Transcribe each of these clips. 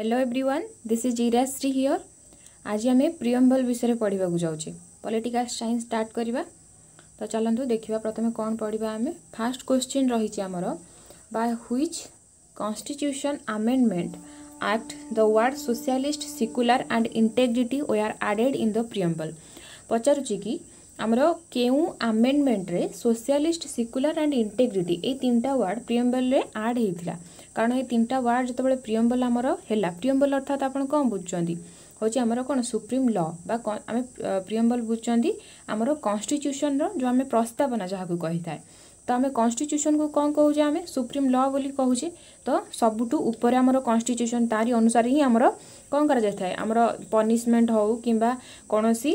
Hello everyone this is Irashree here ଆଜି ଆମେ ପ୍ରିୟମ୍ବଲ୍ ବିଷୟରେ ପଢ଼ିବାକୁ ଯାଉଛେ ପଲିଟିକାଲ୍ ସାଇନ୍ସ ଷ୍ଟାର୍ଟ କରିବା ତ ଚାଲନ୍ତୁ ଦେଖିବା ପ୍ରଥମେ କ'ଣ ପଢ଼ିବା ଆମେ ଫାର୍ଷ୍ଟ କ୍ୱେଶ୍ଚିନ୍ ରହିଛି ଆମର by which constitution amendment act the word socialist secular and integrity were added in the preamble ପଚାରୁଛି କି ଆମର କେଉଁ ଆମେଣ୍ଡମେଣ୍ଟରେ ସୋସିଆଲିଷ୍ଟ ସିକୁଲାର ଆଣ୍ଡ ଇଣ୍ଟେଗ୍ରିଟି ଏଇ ତିନିଟା ୱାର୍ଡ଼ ପ୍ରିୟମ୍ବଲ୍ରେ ଆଡ଼୍ ହେଇଥିଲା କାରଣ ଏ ତିନିଟା ୱାର୍ଡ଼ ଯେତେବେଳେ ପ୍ରିୟମ୍ବଲ ଆମର ହେଲା ପ୍ରିୟମ୍ବଲ ଅର୍ଥାତ୍ ଆପଣ କ'ଣ ବୁଝୁଛନ୍ତି ହେଉଛି ଆମର କ'ଣ ସୁପ୍ରିମ୍ ଲ ବା ଆମେ ପ୍ରିୟମ୍ବଲ ବୁଝୁଛନ୍ତି ଆମର କନଷ୍ଟିଚ୍ୟୁସନ୍ର ଯେଉଁ ଆମେ ପ୍ରସ୍ତାବନା ଯାହାକୁ କହିଥାଏ ତ ଆମେ କନଷ୍ଟିଚ୍ୟୁସନ୍କୁ କ'ଣ କହୁଛେ ଆମେ ସୁପ୍ରିମ୍ ଲ ବୋଲି କହୁଛେ ତ ସବୁଠୁ ଉପରେ ଆମର କନଷ୍ଟିଚ୍ୟୁସନ୍ ତାରି ଅନୁସାରେ ହିଁ ଆମର କ'ଣ କରାଯାଇଥାଏ ଆମର ପନିଶମେଣ୍ଟ ହେଉ କିମ୍ବା କୌଣସି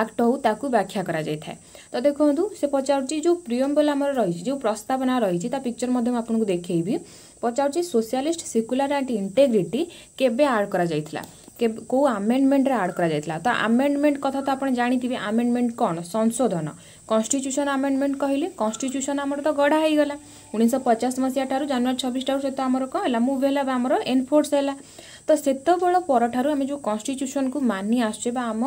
ଆକ୍ଟ ହେଉ ତାକୁ ବ୍ୟାଖ୍ୟା କରାଯାଇଥାଏ तो देखो से पचार प्रियम्बल आम रही जो प्रस्तावना रही पिक्चर मैं आपको देखेबी पचार सोशियालीस्ट सिकुलर आंड इंटेग्रिटी केड करा कौ आमेडमेंट आड करा तो आमेडमेंट कथ तो आप जानते आमेडमेंट कौन संशोधन कन्स्टिट्यूशन आमेडमेंट कहले कन्स्टिट्यूशन आम तो गढ़ा ही गला उन्नीस पचास मसीह ठार जानुरी छब्बीस ठार से आम कौन है मुव है एनफोर्स है तो से बड़ पर कन्स्टिट्यूशन को मानि आसचे आम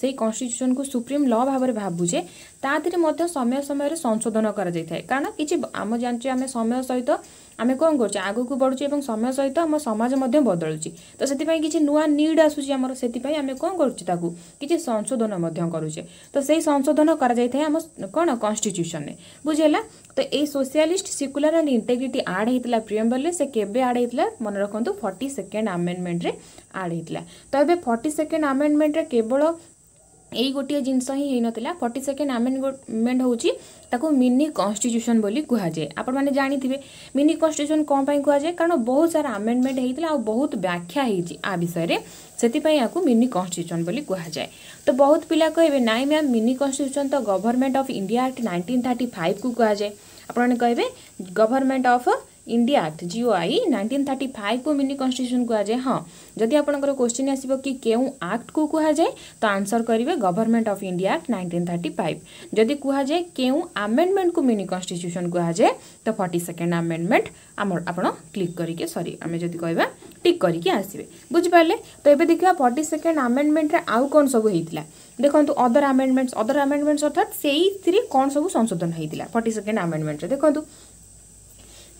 সেই কনଷ୍ଟିଚ୍ୟୁସନ୍କୁ ସୁପ୍ରିମ୍ ଲ ଭାବରେ ଭାବୁଛେ ତା ଦେହରେ ମଧ୍ୟ ସମୟ ସମୟରେ ସଂଶୋଧନ କରାଯାଇଥାଏ କାରଣ କିଛି ଆମ ଜାଣିଛେ ଆମେ ସମୟ ସହିତ ଆମେ କ'ଣ କରୁଛେ ଆଗକୁ ବଢ଼ୁଛେ ଏବଂ ସମୟ ସହିତ ଆମ ସମାଜ ମଧ୍ୟ ବଦଳୁଛି ତ ସେଥିପାଇଁ କିଛି ନୂଆ ନିଡ୍ ଆସୁଛି ଆମର ସେଥିପାଇଁ ଆମେ କ'ଣ କରୁଛେ ତାକୁ କିଛି ସଂଶୋଧନ ମଧ୍ୟ କରୁଛେ ତ ସେଇ ସଂଶୋଧନ କରାଯାଇଥାଏ ଆମ କ'ଣ କନଷ୍ଟିଚ୍ୟୁସନ୍ରେ ବୁଝିହେଲା ତ ଏଇ socialist secular and integrity add ହେଇଥିଲା ପ୍ରିୟମ୍ବଲ୍ରେ ସେ କେବେ ଆଡ଼୍ ହେଇଥିଲା ମନେ ରଖନ୍ତୁ ଫର୍ଟି ସେକେଣ୍ଡ ଆମେଣ୍ଡମେଣ୍ଟରେ ଆଡ଼୍ ହେଇଥିଲା ତ ଏବେ ଫର୍ଟି ସେକେଣ୍ଡ ଆମେଣ୍ଡମେଣ୍ଟରେ କେବଳ ଏଇ ଗୋଟିଏ ଜିନିଷ ହିଁ ହେଇନଥିଲା ଫର୍ଟି ସେକେଣ୍ଡ ଆମେଣ୍ଡମେଣ୍ଟ ହେଉଛି ତାକୁ ମିନି କନଷ୍ଟିଚ୍ୟୁସନ୍ ବୋଲି କୁହାଯାଏ ଆପଣମାନେ ଜାଣିଥିବେ ମିନି କନଷ୍ଟିଚ୍ୟୁସନ୍ କ'ଣ ପାଇଁ କୁହାଯାଏ କାରଣ ବହୁତ ସାରା ଆମେଣ୍ଡମେଣ୍ଟ ହେଇଥିଲା ଆଉ ବହୁତ ବ୍ୟାଖ୍ୟା ହେଇଛି ଆ ବିଷୟରେ ସେଥିପାଇଁ ଏହାକୁ ମିନି କନଷ୍ଟିଚ୍ୟୁସନ୍ ବୋଲି କୁହାଯାଏ ତ ବହୁତ ପିଲା କହିବେ ନାଇଁ ମ୍ୟାମ୍ ମିନି କନଷ୍ଟିଚ୍ୟୁସନ୍ ତ government of India act nineteen thirty ଫାଇଭ୍କୁ କୁହାଯାଏ ଆପଣମାନେ କହିବେ government of India act G O I nineteen thirty five को मिनि कन्स्टिट्यूशन कहुए हाँ जदि आप क्वेश्चन आसव कि आक्ट को जाए तो आंसर करेंगे government of India act nineteen thirty five जदि क्यों आमेडमेंट को मिनि कन्स्टिट्यूशन कहुए तो फर्टी सेकेंड आमेडमेंट आम आप क्लिक करके सरी आम जब कह टिक करके आसवे बुझिपारे तो ये देखिए फर्टी सेकेंड आमेडमेंट्रे आउ कौन सब होता देखो अदर आमेडमेंट्स अदर आमेडमेंट्स अर्थात से ही कौन सब संशोधन होता है फर्टी सेकेंड आमेडमेंट देखो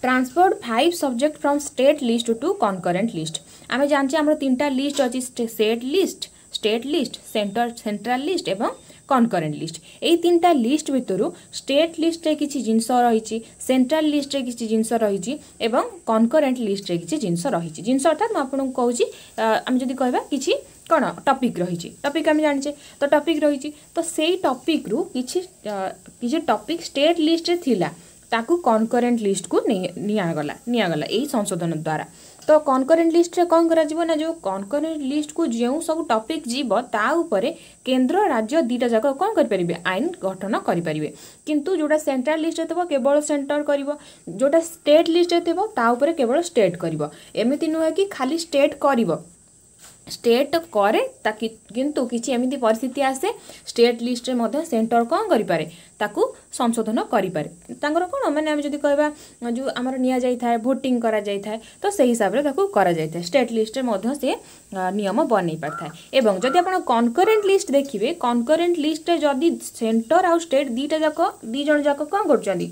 transferred five subject from state list to concurrent list আমি জানছি আমার তিনটা লিস্ট অছি state list state list centre central list এবং কনকরেন্ট লিস্ট এই তিনটা লিস্ট ভিতর স্টেট লিস্টরে কিছু জিনিস রয়েছে সেন্ট্রাল লিস্টরে কিছু জিনিস রয়েছে এবং কনকরেন্ট লিস্টরে কিছু জিনিস রয়েছে জিনিস অর্থাৎ মু আপনার কৌছি আমি যদি কহবা কিছু কোণ টপিক রয়েছে টপিক আমি জানিছে তো টপিক রয়েছে তো সেই টপিক্রু কিছু কিছু টপিক স্টেট লিস্টরে লা ତାକୁ କନକରେଣ୍ଟ ଲିଷ୍ଟକୁ ନିଆଗଲା ନିଆଗଲା ଏହି ସଂଶୋଧନ ଦ୍ୱାରା ତ କନକରେଣ୍ଟ ଲିଷ୍ଟରେ କ'ଣ କରାଯିବ ନା ଯେଉଁ କନକରେଣ୍ଟ ଲିଷ୍ଟକୁ ଯେଉଁ ସବୁ ଟପିକ୍ ଯିବ ତା ଉପରେ କେନ୍ଦ୍ର ରାଜ୍ୟ ଦୁଇଟା ଯାକ କ'ଣ କରିପାରିବେ ଆଇନ ଗଠନ କରିପାରିବେ କିନ୍ତୁ ଯେଉଁଟା ସେଣ୍ଟ୍ରାଲ ଲିଷ୍ଟରେ ଥିବ କେବଳ ସେଣ୍ଟର କରିବ ଯେଉଁଟା ଷ୍ଟେଟ୍ ଲିଷ୍ଟରେ ଥିବ ତା ଉପରେ କେବଳ ଷ୍ଟେଟ୍ କରିବ ଏମିତି ନୁହେଁ କି ଖାଲି ଷ୍ଟେଟ୍ କରିବ ଷ୍ଟେଟ୍ କରେ ତା କିନ୍ତୁ କିଛି ଏମିତି ପରିସ୍ଥିତି ଆସେ ଷ୍ଟେଟ୍ ଲିଷ୍ଟରେ ମଧ୍ୟ ସେଣ୍ଟର କ'ଣ କରିପାରେ ତାକୁ ସଂଶୋଧନ କରିପାରେ ତାଙ୍କର କ'ଣ ମାନେ ଆମେ ଯଦି କହିବା ଯେଉଁ ଆମର ନିଆଯାଇଥାଏ ଭୋଟିଂ କରାଯାଇଥାଏ ତ ସେହି ହିସାବରେ ତାକୁ କରାଯାଇଥାଏ ଷ୍ଟେଟ୍ ଲିଷ୍ଟରେ ମଧ୍ୟ ସେ ନିୟମ ବନେଇ ପାରିଥାଏ ଏବଂ ଯଦି ଆପଣ କନକରେଣ୍ଟ ଲିଷ୍ଟ ଦେଖିବେ କନକରେଣ୍ଟ ଲିଷ୍ଟରେ ଯଦି ସେଣ୍ଟର ଆଉ ଷ୍ଟେଟ୍ ଦୁଇଟା ଯାକ ଦୁଇ ଜଣ ଯାକ କ'ଣ କରୁଛନ୍ତି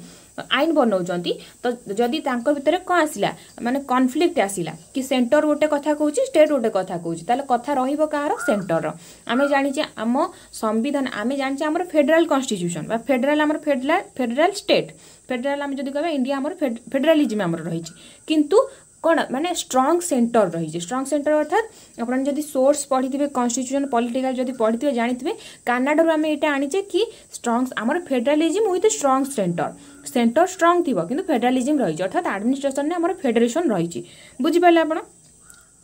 ଆଇନ ବନାଉଛନ୍ତି ତ ଯଦି ତାଙ୍କ ଭିତରେ କ'ଣ ଆସିଲା ମାନେ କନଫ୍ଲିକ୍ଟ ଆସିଲା କି ସେଣ୍ଟର ଗୋଟେ କଥା କହୁଛି ଷ୍ଟେଟ୍ ଗୋଟେ କଥା କହୁଛି ତାହେଲେ କଥା ରହିବ କାହାର ସେଣ୍ଟରର ଆମେ ଜାଣିଛେ ଆମ ସମ୍ବିଧାନ ଆମେ ଜାଣିଛେ ଆମର ଫେଡେରାଲ କନଷ୍ଟିଚ୍ୟୁସନ୍ ବା ଫେଡେରାଲ ଆମର ଫେଡେରାଲ ଫେଡେରାଲ ଷ୍ଟେଟ୍ ଫେଡେରାଲ ଆମେ ଯଦି କହିବା ଇଣ୍ଡିଆ ଆମର ଫେଡେରାଲିଜିମ୍ ଆମର ରହିଛି କିନ୍ତୁ କ'ଣ ମାନେ ଷ୍ଟ୍ରଙ୍ଗ ସେଣ୍ଟର ରହିଛି ଷ୍ଟ୍ରଙ୍ଗ ସେଣ୍ଟର ଅର୍ଥାତ୍ ଆପଣ ଯଦି ସୋର୍ସ ପଢ଼ିଥିବେ କନଷ୍ଟିଚ୍ୟୁସନ୍ ପଲିଟିକାଲ ଯଦି ପଢ଼ିଥିବେ ଜାଣିଥିବେ କାନାଡ଼ାରୁ ଆମେ ଏଇଟା ଆଣିଛେ କି ଷ୍ଟ୍ରଙ୍ଗ ଆମର federalism with strong centre centre strong ଥିବ କିନ୍ତୁ ଫେଡେରାଲିଜିମ୍ ରହିଛି ଅର୍ଥାତ୍ ଆଡ଼ମିନିଷ୍ଟ୍ରେସନରେ ଆମର ଫେଡେରେସନ୍ ରହିଛି ବୁଝିପାରିଲେ ଆପଣ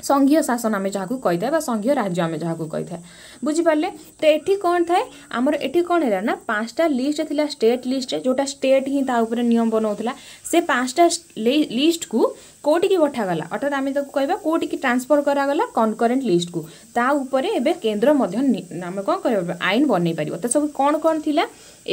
ସଂଘୀୟ ଶାସନ ଆମେ ଯାହାକୁ କହିଥାଏ ବା ସଂଘୀୟ ରାଜ୍ୟ ଆମେ ଯାହାକୁ କହିଥାଏ ବୁଝିପାରିଲେ ତ ଏଠି କ'ଣ ଥାଏ ଆମର ଏଠି କ'ଣ ହେଲା ନା ପାଞ୍ଚଟା ଲିଷ୍ଟ ଥିଲା ଷ୍ଟେଟ୍ ଲିଷ୍ଟରେ ଯେଉଁଟା ଷ୍ଟେଟ୍ ହିଁ ତା ଉପରେ ନିୟମ ବନାଉଥିଲା ସେ ପାଞ୍ଚଟା ଲିଷ୍ଟକୁ କେଉଁଠିକି ପଠାଗଲା ଅର୍ଥାৎ ଆମେ ତାକୁ କହିବା କେଉଁଠିକି ଟ୍ରାନ୍ସଫର୍ କରାଗଲା କନକରେଣ୍ଟ ଲିଷ୍ଟକୁ ତା ଉପରେ ଏବେ କେନ୍ଦ୍ର ମଧ୍ୟ ଆମେ କ'ଣ କରିବା ଆଇନ ବନେଇ ପାରିବ ତ ସବୁ କ'ଣ କ'ଣ ଥିଲା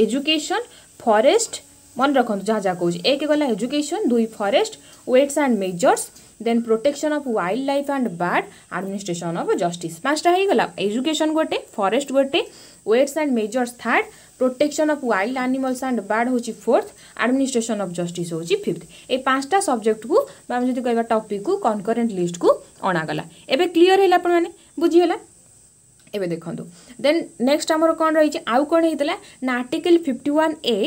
ଏଜୁକେସନ୍ ଫରେଷ୍ଟ ମନେ ରଖନ୍ତୁ ଯାହା ଯାହା କହୁଛି ଏକ ଗଲା ଏଜୁକେସନ୍ ଦୁଇ forest weights and measures then protection of wild life and bird administration of justice ପାଞ୍ଚଟା ହେଇଗଲା ଏଜୁକେସନ୍ ଗୋଟେ ଫରେଷ୍ଟ ଗୋଟେ weights and measures third protection of wild animals and bird ହେଉଛି ଫୋର୍ଥ ଆଡ଼ମିନିଷ୍ଟ୍ରେସନ୍ ଅଫ୍ ଜଷ୍ଟିସ୍ ହେଉଛି fifth ଏ ପାଞ୍ଚଟା ସବଜେକ୍ଟକୁ ବା ଆମେ ଯଦି କହିବା ଟପିକ୍କୁ କନକରେଣ୍ଟ ଲିଷ୍ଟକୁ ଅଣାଗଲା ଏବେ କ୍ଲିଅର୍ ହେଲା ଆପଣମାନେ ବୁଝିଗଲା এবে দেখন্তু দেন নেক্সট আমার কোণ রয়েছে আউ কোণ হয়েছিল না article fifty one A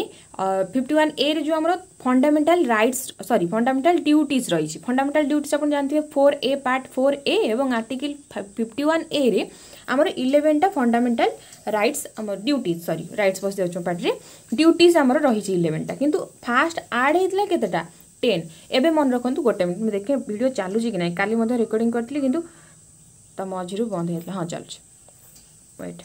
fifty one A যে আমার fundamental rights sorry fundamental duties রয়েছে ফন্ডামেন্টাল ডিউটিজ আপনার জানিবে four A part four A এবং আর্টিকেল ফিফটি ওয়ান এ রে আমার ইলেভেনটা ফন্ডামেন্টাল রাইটস আমার ডিউটিজ সরি রাইটস বসে যাচ্ছ পার্টরে ডিউটিজ আমার রয়েছে ইলেভেনটা কিন্তু ফার্স্ট আড হয়েছিল কেতেটা টেন এবে মনে রাখতু গোটে মিনিট দেখে ভিডিও চালুছি কি না কালি মধ্যে রেকর্ডিং করি কিন্তু তা মঝির বন্ধ হয়েছিল হ্যাঁ চালুছে ୱେଟ୍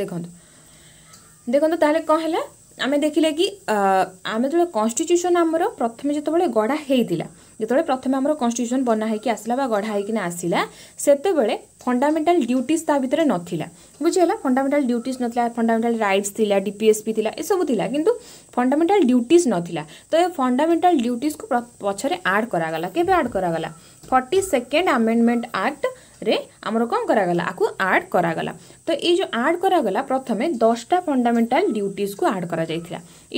ଦେଖନ୍ତୁ ଦେଖନ୍ତୁ ତାହେଲେ କ'ଣ ହେଲା ଆମେ ଦେଖିଲେ କି ଆମେ ଯେତେବେଳେ କନଷ୍ଟିଚ୍ୟୁସନ୍ ଆମର ପ୍ରଥମେ ଯେତେବେଳେ ଗଢ଼ା ହେଇଥିଲା ଯେତେବେଳେ ପ୍ରଥମେ ଆମର କନଷ୍ଟିଚ୍ୟୁସନ୍ ବନା ହେଇକି ଆସିଲା ବା ଗଢ଼ା ହେଇକିନା ଆସିଲା ସେତେବେଳେ ଫଣ୍ଡାମେଣ୍ଟାଲ ଡ୍ୟୁଟିଜ୍ ତା ଭିତରେ ନଥିଲା ବୁଝିହେଲା ଫଣ୍ଡାମେଣ୍ଟାଲ ଡ୍ୟୁଟିଜ୍ ନଥିଲା ଫଣ୍ଡାମେଣ୍ଟାଲ ରାଇଟ୍ସ ଥିଲା ଡିପିଏସ୍ପି ଥିଲା ଏସବୁ ଥିଲା କିନ୍ତୁ ଫଣ୍ଡାମେଣ୍ଟାଲ ଡ୍ୟୁଟିଜ୍ ନଥିଲା ତ ଏ ଫଣ୍ଡାମେଣ୍ଟାଲ ଡ୍ୟୁଟିଜ୍କୁ ପଛରେ ଆଡ଼୍ କରାଗଲା କେବେ ଆଡ଼୍ କରାଗଲା ଫର୍ଟି ସେକେଣ୍ଡ ଆମେଣ୍ଡମେଣ୍ଟ ଆକ୍ଟ ରେ ଆମର କ'ଣ କରାଗଲା ଆକୁ ଆଡ଼୍ କରାଗଲା तो ये जो आड कराला प्रथम दसटा फंडामेटाल ड्यूटीज को आड कर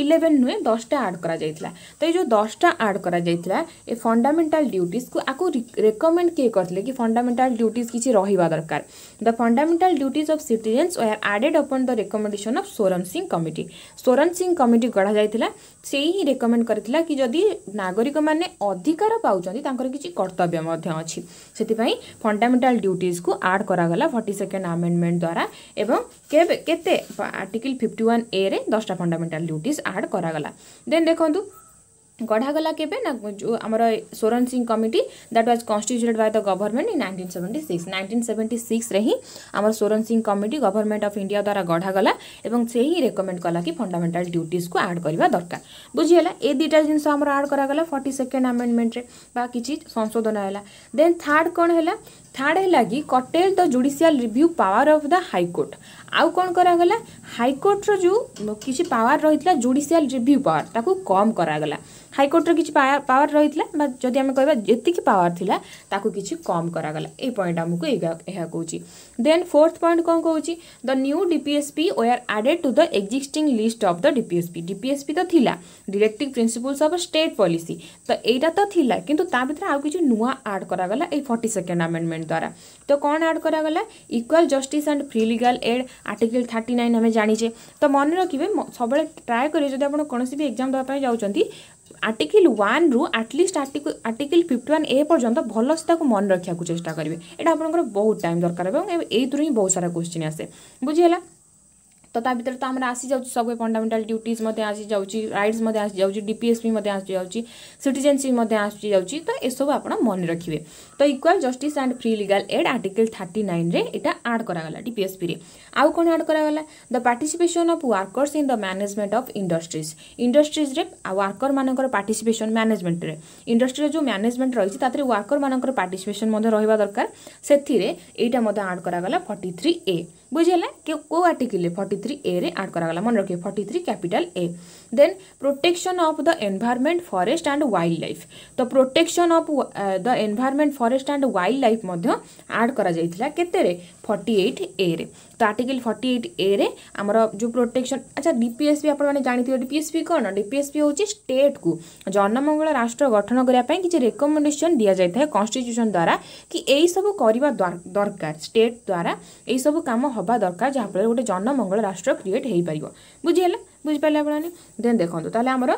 इलेवेन नुहे दसटा आड कर तो ये जो दसटा आड कर फंडामेटाल ड्यूटीज को आपको रेकमेंड किए करते कि फंडामेटाल ड्यूटीज किसी रहा दरकार the fundamental duties of citizens are added upon the recommendation of Swaran Singh committee Swaran Singh committee गढ़ा जाता से ही रेकमेंड कर कि जदि नागरिक मैंने अधिकार पाँच किसी कर्तव्य अच्छी से फंडामेटाल ड्यूटीज को आड कराला फर्टी सेकेंड आमेडमेंट द्वारा দ্বারা এবং কেবে কেতে আর্টিকল ফিফটি ওয়ান এ রে দশটা ফন্ডামেন্টাল ডিউটিজ আড করাগলা দেন দেখন্তু গড়াগলা কেবে না जो আমার Swaran Singh committee that was constituted by the government in nineteen seventy six nineteen seventy সিক্সরে ହିଁ আমার Swaran Singh committee government of India দ্বারা গড়াগলা এবং সে ହିଁ ରେକମେଣ୍ଡ କଲା କି ଫଣ୍ଡାମେଣ୍ଟାଲ ଡ୍ୟୁଟିଜ୍କୁ ଆଡ୍ କରିବା ଦରକାର ବୁଝିହେଲା ଏ ଦୁଇଟା ଜିନିଷ ଆମର ଆଡ୍ କରାଗଲା ଫର୍ଟି ସେକେଣ୍ଡ ଆମେଣ୍ଡମେଣ୍ଟରେ ବା କିଛି ସଂଶୋଧନ ହେଲା ଦେନ୍ ଥାର୍ଡ଼ କ'ଣ ହେଲା ଥାର୍ଡ଼ ହେଲା କି curtail the judicial review power of the high court ଆଉ କ'ଣ କରାଗଲା ହାଇକୋର୍ଟର ଯେଉଁ କିଛି ପାୱାର ରହିଥିଲା ଜୁଡ଼ିସିଆଲ ରିଭ୍ୟୁ ପାୱାର ତାକୁ କମ୍ କରାଗଲା হাইকোর্টর কিছু পাওয়ার রয়েছে বা যদি আমি কহবা যেতিকি পাওয়ার লা তাকে কিছু কম করাগলা এই পয়েন্ট আমি কৌছি দেন ফোর্থ পয়েন্ট কম কৌছি the new DPSP were added to the existing list of the DPSP DPSP তো লা directive principles of state policy তো এইটা তো লা কিন্তু তা ভিতরে আউ কিছু নূয়া আড করাগলা এই ফর্টি সেকেন্ড আমেন্ডমেন্ট দ্বারা তো কোণ আড করাগলা equal justice and free legal aid article thirty nine আমি জানিছে তো মনে রাখবে সবুলে ট্রাଏ କରିବେ ଯଦି ଆପଣ କୌଣସି ବି ଏକ୍ଜାମ୍ ଦେବା ପାଇଁ ଯାଉଛନ୍ତି আর্টিকেল ওয়ানরু at least article fifty one A পর্যন্ত ভালসে তাকে মনে রাখা চেষ্টা করবে এটা আপনার বহুত টাইম দরকার এবং এইথর হি বহু সারা কোশ্চিন আসে বুঝিগাল ତ ତା ଭିତରେ ତ ଆମର ଆସିଯାଉଛି ସବୁ ଫଣ୍ଡାମେଣ୍ଟାଲ୍ ଡ୍ୟୁଟିଜ୍ ମଧ୍ୟ ଆସିଯାଉଛି ରାଇଟ୍ସ ମଧ୍ୟ ଆସିଯାଉଛି ଡିପିଏସ୍ପି ମଧ୍ୟ ଆସିଯାଉଛି ସିଟିଜେନସିପ୍ ମଧ୍ୟ ଆସିଯାଉଛି ତ ଏସବୁ ଆପଣ ମନେ ରଖିବେ ତ equal justice and free legal aid article thirty ନାଇନ୍ରେ ଏଇଟା ଆଡ଼୍ କରାଗଲା ଡିପିଏସ୍ପିରେ ଆଉ କ'ଣ ଆଡ଼୍ କରାଗଲା the participation of workers in the management of industries ଇଣ୍ଡଷ୍ଟ୍ରିଜ୍ରେ ଆଉ ୱାର୍କର୍ମାନଙ୍କର ପାର୍ଟିସିପେସନ୍ ମ୍ୟାନେଜମେଣ୍ଟରେ ଇଣ୍ଡଷ୍ଟ୍ରିର ଯେଉଁ ମ୍ୟାନେଜମେଣ୍ଟ ରହିଛି ତା ଦେହରେ ୱାର୍କର୍ମାନଙ୍କର ପାର୍ଟିସିପେସନ୍ ମଧ୍ୟ ରହିବା ଦରକାର ସେଥିରେ ଏଇଟା ମଧ୍ୟ ଆଡ଼୍ କରାଗଲା ଫର୍ଟି ଥ୍ରୀ ଏ बुझीगला कौ आर्टिकल फर्टी थ्री ए रे आड कर मन रखिए forty three capital A then protection of the environment forest and wildlife तो protection of the environment forest and wildlife add करते फर्टी एट ए रे तो आर्टिकल फर्टी एट ए रे आमर जो प्रोटेक्शन अच्छा डीपीएसपी आपने जानते डीपीएसपी कौन डीपीएसपी हूँ स्टेट को जनमंगल राष्ट्र गठन करने कि रेकमेडेसन दि जाए कन्स्टिट्यूशन द्वारा कि यही सब करवा दरकार स्टेट द्वारा यही सब कम हम হওয়া দরকার যাফলে গোটে জনমঙ্গল রাষ্ট্র ক্রিয়েট হয়ে পার বুঝিগাল বুঝিপারে আপনার দেন দেখুন তাহলে আমার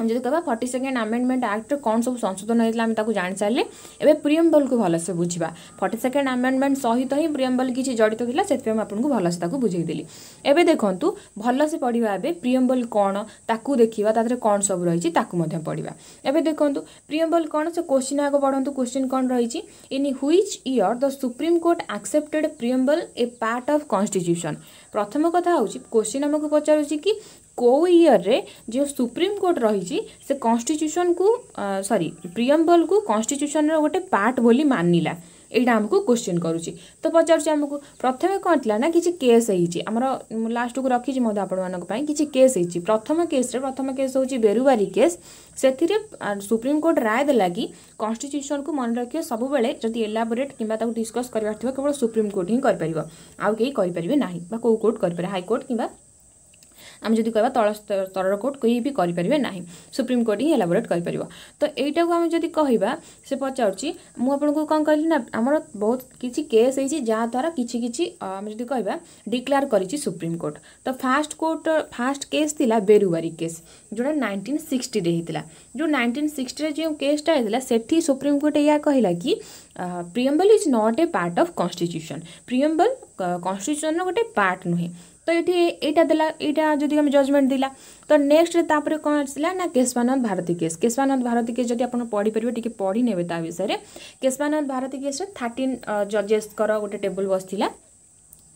ଯଦି କହିବା ଫର୍ଟି ସେକେଣ୍ଡ ଆମେଣ୍ଡମେଣ୍ଟ ଆକ୍ଟରେ କ'ଣ ସବୁ ସଂଶୋଧନ ହୋଇଥିଲା ଆମେ ତାକୁ ଜାଣିସାରିଲେ ଏବେ ପ୍ରିୟମ୍ବଲ୍କୁ ଭଲସେ ବୁଝିବା ଫର୍ଟି ସେକେଣ୍ଡ ଆମେଣ୍ଡମେଣ୍ଟ ସହିତ ହିଁ ପ୍ରିୟମ୍ବଲ୍ କିଛି ଜଡ଼ିତ ଥିଲା ସେଥିପାଇଁ ମୁଁ ଆପଣଙ୍କୁ ଭଲସେ ତାକୁ ବୁଝେଇଦେଲି ଏବେ ଦେଖନ୍ତୁ ଭଲସେ ପଢ଼ିବା ଏବେ ପ୍ରିୟମ୍ବଲ୍ କ'ଣ ତାକୁ ଦେଖିବା ତା ଦେହରେ କ'ଣ ସବୁ ରହିଛି ତାକୁ ମଧ୍ୟ ପଢ଼ିବା ଏବେ ଦେଖନ୍ତୁ ପ୍ରିୟମ୍ବଲ୍ କ'ଣ ସେ କୋଶ୍ଚିନ୍ ଆଗ ପଢ଼ନ୍ତୁ କୋଶ୍ଚିନ୍ କ'ଣ ରହିଛି in which year the supreme court accepted preamble a part of constitution ପ୍ରଥମ କଥା ହେଉଛି କୋଶ୍ଚିନ୍ ଆମକୁ ପଚାରୁଛି କି कौ इयर्रे जो सुप्रीम कोर्ट रही से कन्स्टिट्यूशन को सॉरी प्रियम्बल को कन्स्टिट्यूशन गोटे पार्ट बोली मानला यहाँ आमको क्वेश्चन करुच्छी तो पचारूँ प्रथम कौन थी ना किसी केस होमर लास्ट को रखी मत आपाई किसी केस हो प्रथम केस रे, प्रथम केस हूँ बेरुवारी केस से सुप्रीम कोर्ट राय दे कि कन्स्टिट्यूशन को मन रख सब जब एलाबोरेट कि डिस्कस करवल सुप्रीमकोर्ट हिंपर आउ कहीं करेंगे ना कौ कोर्ट कर हाईकोर्ट कि ଆମେ ଯଦି କହିବା ତଳ ସ୍ତରର କୋର୍ଟ କେହି ବି କରିପାରିବେ ନାହିଁ ସୁପ୍ରିମକୋର୍ଟ ହିଁ ଏଲାବୋରେଟ୍ କରିପାରିବ ତ ଏଇଟାକୁ ଆମେ ଯଦି କହିବା ସେ ପଚାରୁଛି ମୁଁ ଆପଣଙ୍କୁ କ'ଣ କହିଲି ନା ଆମର ବହୁତ କିଛି କେସ୍ ହେଇଛି ଯାହାଦ୍ୱାରା କିଛି କିଛି ଆମେ ଯଦି କହିବା ଡିକ୍ଲେୟାର କରିଛି ସୁପ୍ରିମକୋର୍ଟ ତ ଫାଷ୍ଟ କୋର୍ଟ ଫାଷ୍ଟ କେସ୍ ଥିଲା ବେରୁବାରୀ କେସ୍ जोटा नाइंटीन सिक्सटे होता जो नाइंटीन सिक्सटे जो केसटा होता से सुप्रीमकोर्ट या कहला कि preamble is not a part of constitution preamble constitution गोटे पार्ट नुहे तो ये यहाँ देला जदि जजमेंट दिला तो नेक्स्ट कौन आसला ना केशवानंद भारती केस केशवानंद भारती केस जब आप पढ़ी टी पढ़ी ने विषय में केशवानंद भारती केस थर्टीन जजेस गोटे टेबुल बसला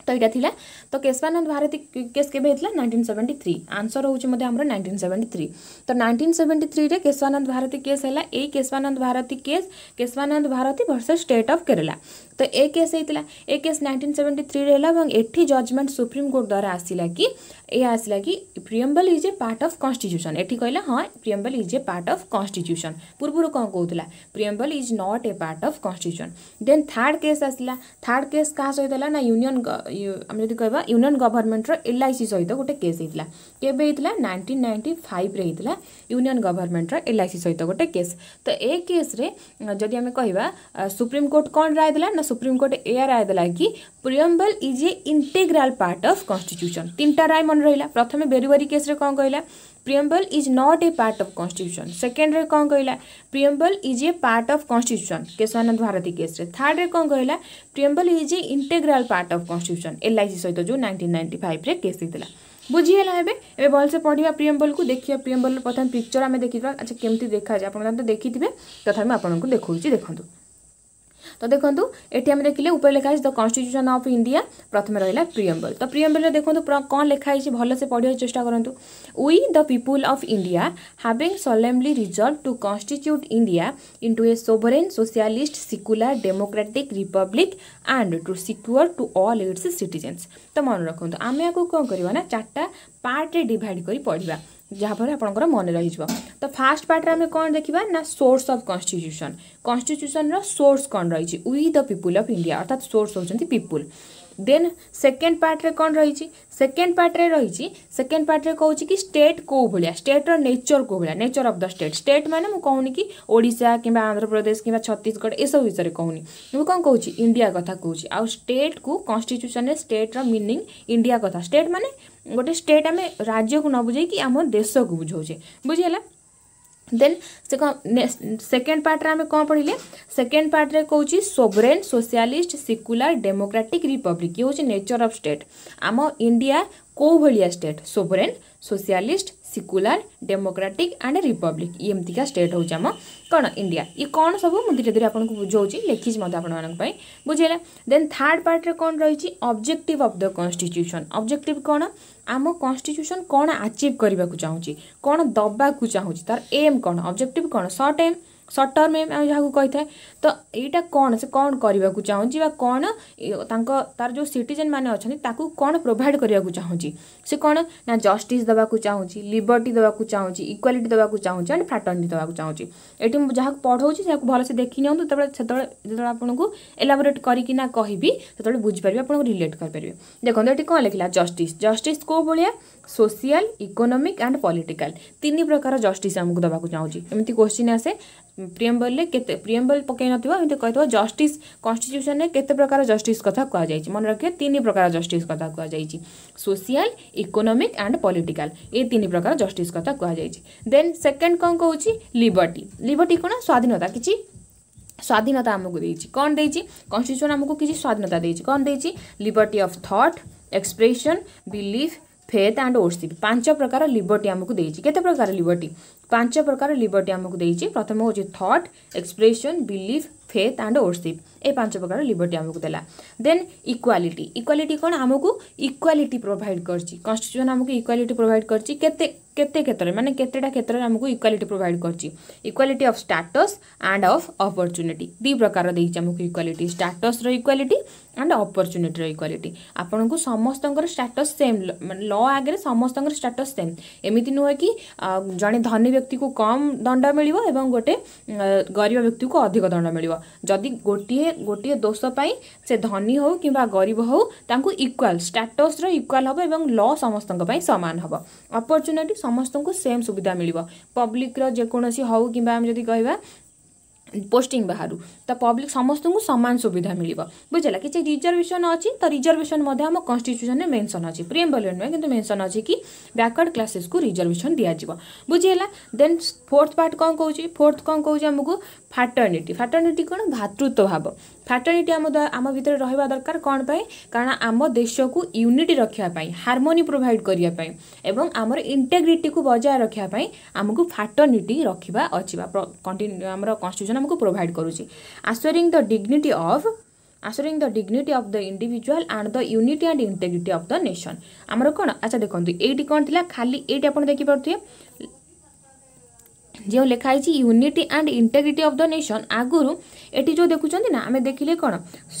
তো এটা লা তো কেশবানন্দ ଭାରତୀ কেস কেবে হয়েছিল নাইনটিন সেভেন্টি থ্রি আনসর হচ্ছে মধ্যে আমার নাইনটিন সেভেন্টি থ্রি তো নাইনটিন সেভেন্টি থ্রিরে কেশবানন্দ ଭାରତୀ কেস হল এই Kesavananda Bharati case Kesavananda Bharati versus state of Kerala তো এ কেস হয়েছিল এ কেস নাইনটিন সেভেন্টি থ্রিরে হল এবং এটি জজমেন্ট সুপ্রিম কোর্ট দ্বারা আসিলা কি এ আসিলা কি preamble is a part of constitution ଏଠି କହିଲା ହଁ preamble is a part of constitution ପୂର୍ବରୁ କ'ଣ କହୁଥିଲା preamble is not a part of constitution then third case ଆସିଲା ଥାର୍ଡ଼ କେସ୍ କାହା ସହିତ ହେଲା ନା ୟୁନିୟନ୍ ଆମେ ଯଦି କହିବା ୟୁନିୟନ୍ ଗଭର୍ଣ୍ଣମେଣ୍ଟର ଏଲ୍ ଆଇ ସି ସହିତ ଗୋଟେ କେସ୍ ହେଇଥିଲା କେବେ ହେଇଥିଲା ନାଇଣ୍ଟିନ୍ ନାଇଣ୍ଟି ଫାଇଭ୍ରେ ହେଇଥିଲା ୟୁନିୟନ୍ ଗଭର୍ଣ୍ଣମେଣ୍ଟର ଏଲ୍ ଆଇ ସି ସହିତ ଗୋଟେ କେସ୍ ତ ଏ କେସ୍ରେ ଯଦି ଆମେ କହିବା ସୁପ୍ରିମକୋର୍ଟ କ'ଣ ରାୟ ଦେଲା ନା ସୁପ୍ରିମକୋର୍ଟ ଏୟା ରାୟ ଦେଲା କି preamble is a integral part of constitution ତିନିଟା ରାୟ ମନେ ରହିଲା ପ୍ରଥମେ ବେରୁବାରୀ କେସ୍ରେ କ'ଣ କହିଲା preamble is not a part of constitution second रे कौन कहला preamble is a part of constitution Kesavananda Bharati case रे थर्ड रे कौन कहला preamble is a integral part of constitution LIC सहित जो 1995 रे केस दिला बुझीगला हे ए भलसे पढ़ा प्रियम्बल को देखिए प्रियम्बल प्रथम पिक्चर आम देखा अच्छा केमती देखा जाए आप देखी थे तथापि आपको देखा देखूँ তো দেখন্তু এটি আমি দেখিলে উপরে লেখা হয়েছে দ কনস্টিট্যুশন অফ ইন্ডিয়া প্রথমে রহিলা প্রিয়ম্বল তো প্রিয়ম্বলরে দেখন্তু কোন লেখা হয়েছে ভালসে পড়িবার চেষ্টা করন্তু we the people of India having solemnly resolved to constitute India into a sovereign socialist secular democratic republic and to secure to all its citizens তো মনে রাখন্তু আমি এখন কম করিবা না চারটা পার্টে ডিভাইড করে পড়িবা जहाँफल आप मन रही तो फास्ट पार्ट आम कौन देखा ना सोर्स अफ कन्स्टिट्यूशन कन्स्टिट्यूशन रोर्स कौन रही उ पीपुल अफ इंडिया अर्थात सोर्स होती पीपुल देन सेकेंड पार्ट्रे कौन रही सेकेंड पार्ट्रे रही सेकेंड पार्ट्रे कौन कि स्टेट कौ भाया स्टेट रेचर कौ भाया nature of the state state मैंने कहूनी कि ओडा कि आंध्र प्रदेश कि छत्तीशगढ़ यू विषय में कहूनी मुझे कौन कौन इंडिया कथ कौ आउ स्टेट को कन्स्टिट्यूशन स्टेट रिनिंग इंडिया कथ स्टेट मानने गोटे स्टेट आम राज्य को न बुझे कि आम देश को बुझाऊे बुझेगा देन से कौन सेकेंड पार्ट्रे आम कौन पढ़ले सेकेंड पार्ट्रे कौन सोब्रेन सोशियालिस्ट सिकुलर डेमोक्राटिक रिपब्लिक ये हूँ नेचर ऑफ स्टेट आम इंडिया କେଉଁଭଳିଆ state sovereign socialist secular democratic and republic ଏମିତିକା ଷ୍ଟେଟ୍ ହେଉଛି ଆମ କ'ଣ ଇଣ୍ଡିଆ ଇଏ କ'ଣ ସବୁ ମୁଁ ଧୀରେ ଧୀରେ ଆପଣଙ୍କୁ ବୁଝାଉଛି ଲେଖିଛି ମଧ୍ୟ ଆପଣମାନଙ୍କ ପାଇଁ ବୁଝିହେଲା ଦେନ୍ ଥାର୍ଡ଼ ପାର୍ଟରେ କ'ଣ ରହିଛି objective of the constitution objective କ'ଣ ଆମ କନଷ୍ଟିଚ୍ୟୁସନ୍ କ'ଣ ଆଚିଭ୍ କରିବାକୁ ଚାହୁଁଛି କ'ଣ ଦେବାକୁ ଚାହୁଁଛି ତା'ର ଏମ୍ କ'ଣ ଅବଜେକ୍ଟିଭ୍ କ'ଣ ସର୍ଟ ଏମ୍ सर्ट टर्म जहाँ कही था तो यहाँ कौन से कौन करने को चाहिए कौन तार जो सिटन मैंने कौन प्रोभाइड करने को चाहिए से कौन ना जस्ट देवा चाहूँगी लिबर्टी देवाक चाहूँगी इक्वाटी देवाक चाहूँ एंड फ्राटर्णी देवाक चाहिए ये जहाँ पढ़ाऊँ से भलेसे देखी आपको एलाबोरेट करना कहबी से बुझीपरि आपको रिलेट करेंगे देखो ये कौन लिखला जस्ट जस्टिस कौ भाया সোশিয়াল ইকোনমিক অ্যান্ড পলিটিক্যাল তিন প্রকার জষ্টিস আমি দেওয়া চাহুছি এমনি কোশ্চিন আসে প্রিএম্বলরে কেতে প্রিএম্বল পকাই নথিব এমনি কইতো জষ্টিস কনস্টিটিউশন কেতে প্রকার জষ্টিস কথা কুয়া যাইছি মনে রাখিবে তিন প্রকার জষ্টিস কথা কুয়া যাইছি সোশিয়াল ইকোনমিক অ্যান্ড পলিটিক্যাল এই তিন প্রকার জষ্টিস কথা কুয়া যাইছি দেন সেকেন্ড কোন কହୁছি লিবর্টি লিবর্টি কোন স্বাধীনতা কিছু স্বাধীনতা আমাকে দিয়েছি কোন দিয়েছি কনস্টিটিউশন আমাকে কিছু স্বাধীনতা দিয়েছি কোন দিয়েছি liberty of thought expression belief faith and worship পাঁচ প্রকার লিবর্টি আমি দিয়েছি কেতে প্রকার লিবর্টি পাঁচ প্রকার লিবর্টি আমি দিয়েছি প্রথম হচ্ছে thought expression belief faith and worship ଏ ପାଞ୍ଚ ପ୍ରକାର ଲିବର୍ଟି ଆମକୁ ଦେଲା ଦେନ୍ ଇକ୍ୱାଲିଟି ଇକ୍ୱାଲିଟି କ'ଣ ଆମକୁ ଇକ୍ୱାଲିଟି ପ୍ରୋଭାଇଡ଼ କରିଛି କନଷ୍ଟିଚ୍ୟୁସନ୍ ଆମକୁ ଇକ୍ୱାଲିଟି ପ୍ରୋଭାଇଡ଼ କରିଛି କେତେ କେତେ କ୍ଷେତ୍ରରେ ମାନେ କେତେଟା କ୍ଷେତ୍ରରେ ଆମକୁ ଇକ୍ୱାଲିଟି ପ୍ରୋଭାଇଡ଼ କରିଛି equality of status and of opportunity ଦୁଇ ପ୍ରକାର ଦେଇଛି ଆମକୁ ଇକ୍ୱାଲିଟି ଷ୍ଟାଟସ୍ର ଇକ୍ୱାଲିଟି ଆଣ୍ଡ ଅପରଚ୍ୟୁନିଟିର ଇକ୍ୱାଲିଟି ଆପଣଙ୍କୁ ସମସ୍ତଙ୍କର ଷ୍ଟାଟସ୍ ସେମ୍ ମାନେ ଲ ଆଗରେ ସମସ୍ତଙ୍କର ଷ୍ଟାଟସ୍ ସେମ୍ ଏମିତି ନୁହେଁ କି ଜଣେ ଧନୀ ବ୍ୟକ୍ତିକୁ କମ୍ ଦଣ୍ଡ ମିଳିବ ଏବଂ ଗୋଟେ ଗରିବ ବ୍ୟକ୍ତିକୁ ଅଧିକ ଦଣ୍ଡ ମିଳିବ ଯଦି ଗୋଟିଏ गोटे दोषपाई से धनी हूँ कि गरीब हूँ इक्वाल स्टाटस इक्वाल हम ए ल समस्त सामान हम अपरच्युनिटी समस्त को सेम सुविधा मिल पब्लिक रेकोसी हू कि कह पोस्टिंग बाहर तो पब्लिक समस्त को सामान सुविधा मिले बुझेगा किसी रिजर्वेशन अच्छी तो रिजर्वेशन आम कन्स्टिट्यूशन में मेनसन अच्छी प्रियम्बल नुए कि मेनसन अच्छे कि बैकवर्ड क्लासेस को रिजर्वेशन दिज्व बुझेगा देन फोर्थ पार्ट कौन कौन फोर्थ कौन कौन आमको ଫାଟର୍ନିଟି ଫାଟର୍ନିଟି କ'ଣ ଭ୍ରାତୃତ୍ୱ ଭାବ ଫ୍ରାଟର୍ନିଟି ଆମ ଆମ ଭିତରେ ରହିବା ଦରକାର କ'ଣ ପାଇଁ କାରଣ ଆମ ଦେଶକୁ ୟୁନିଟି ରଖିବା ପାଇଁ ହାରମୋନି ପ୍ରୋଭାଇଡ଼ କରିବା ପାଇଁ ଏବଂ ଆମର ଇଣ୍ଟେଗ୍ରିଟିକୁ ବଜାୟ ରଖିବା ପାଇଁ ଆମକୁ ଫାଟର୍ନିଟି ରଖିବା ଅଛି ବା ଆମର କନଷ୍ଟିଚ୍ୟୁସନ୍ ଆମକୁ ପ୍ରୋଭାଇଡ଼ କରୁଛି assuring the dignity of assuring the dignity of the individual and the unity and integrity of the nation ଆମର କ'ଣ ଆଚ୍ଛା ଦେଖନ୍ତୁ ଏଇଠି କ'ଣ ଥିଲା ଖାଲି ଏଇଠି ଆପଣ ଦେଖିପାରୁଥିବେ ଯେଉଁ ଲେଖା ହେଇଛି unity and integrity of the nation ଆଗରୁ ଏଠି ଯେଉଁ ଦେଖୁଛନ୍ତି ନା ଆମେ ଦେଖିଲେ କ'ଣ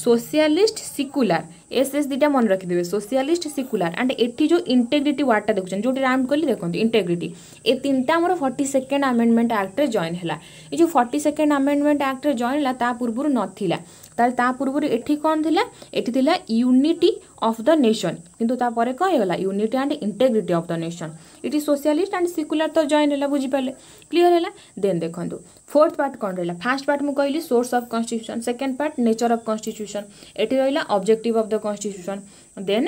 ସୋସିଆଲିଷ୍ଟ ସିକୁଲାର ଏସ୍ ଏସ୍ ଦୁଇଟା ମନେ ରଖିଦେବେ ସୋସିଆଲିଷ୍ଟ ସିକୁଲାର ଆଣ୍ଡ ଏଠି ଯେଉଁ ଇଣ୍ଟେଗ୍ରିଟି ୱାର୍ଡ଼ଟା ଦେଖୁଛନ୍ତି ଯେଉଁଠି ରାଉଣ୍ଡ କଲି ଦେଖନ୍ତୁ ଇଣ୍ଟେଗ୍ରିଟି ଏ ତିନିଟା ଆମର ଫର୍ଟି ସେକେଣ୍ଡ ଆମେଣ୍ଡମେଣ୍ଟ ଆକ୍ଟରେ ଜଏନ୍ ହେଲା ଏ ଯେଉଁ ଫର୍ଟି ସେକେଣ୍ଡ ଆମେଣ୍ଡମେଣ୍ଟ ଆକ୍ଟରେ ଜଏନ୍ ହେଲା ତା ପୂର୍ବରୁ ନଥିଲା তাহলে তা পূর্বর এটি কম লা এটি লা ইউনিটি অফ দ নেশন কিন্তু তাপরে কম হয়ে গলা unity and integrity of the nation এটি সোশিয়ালিস্ট আন্ড সিকুলার তো জয়েন লা বুঝিপারে ক্লিয়ার হল দেন দেখুন ফোর্থ পার্ট কম রা ফার্স্ট পার্ট মু কহিলি source of constitution second part nature of constitution এটি রা objective of the constitution then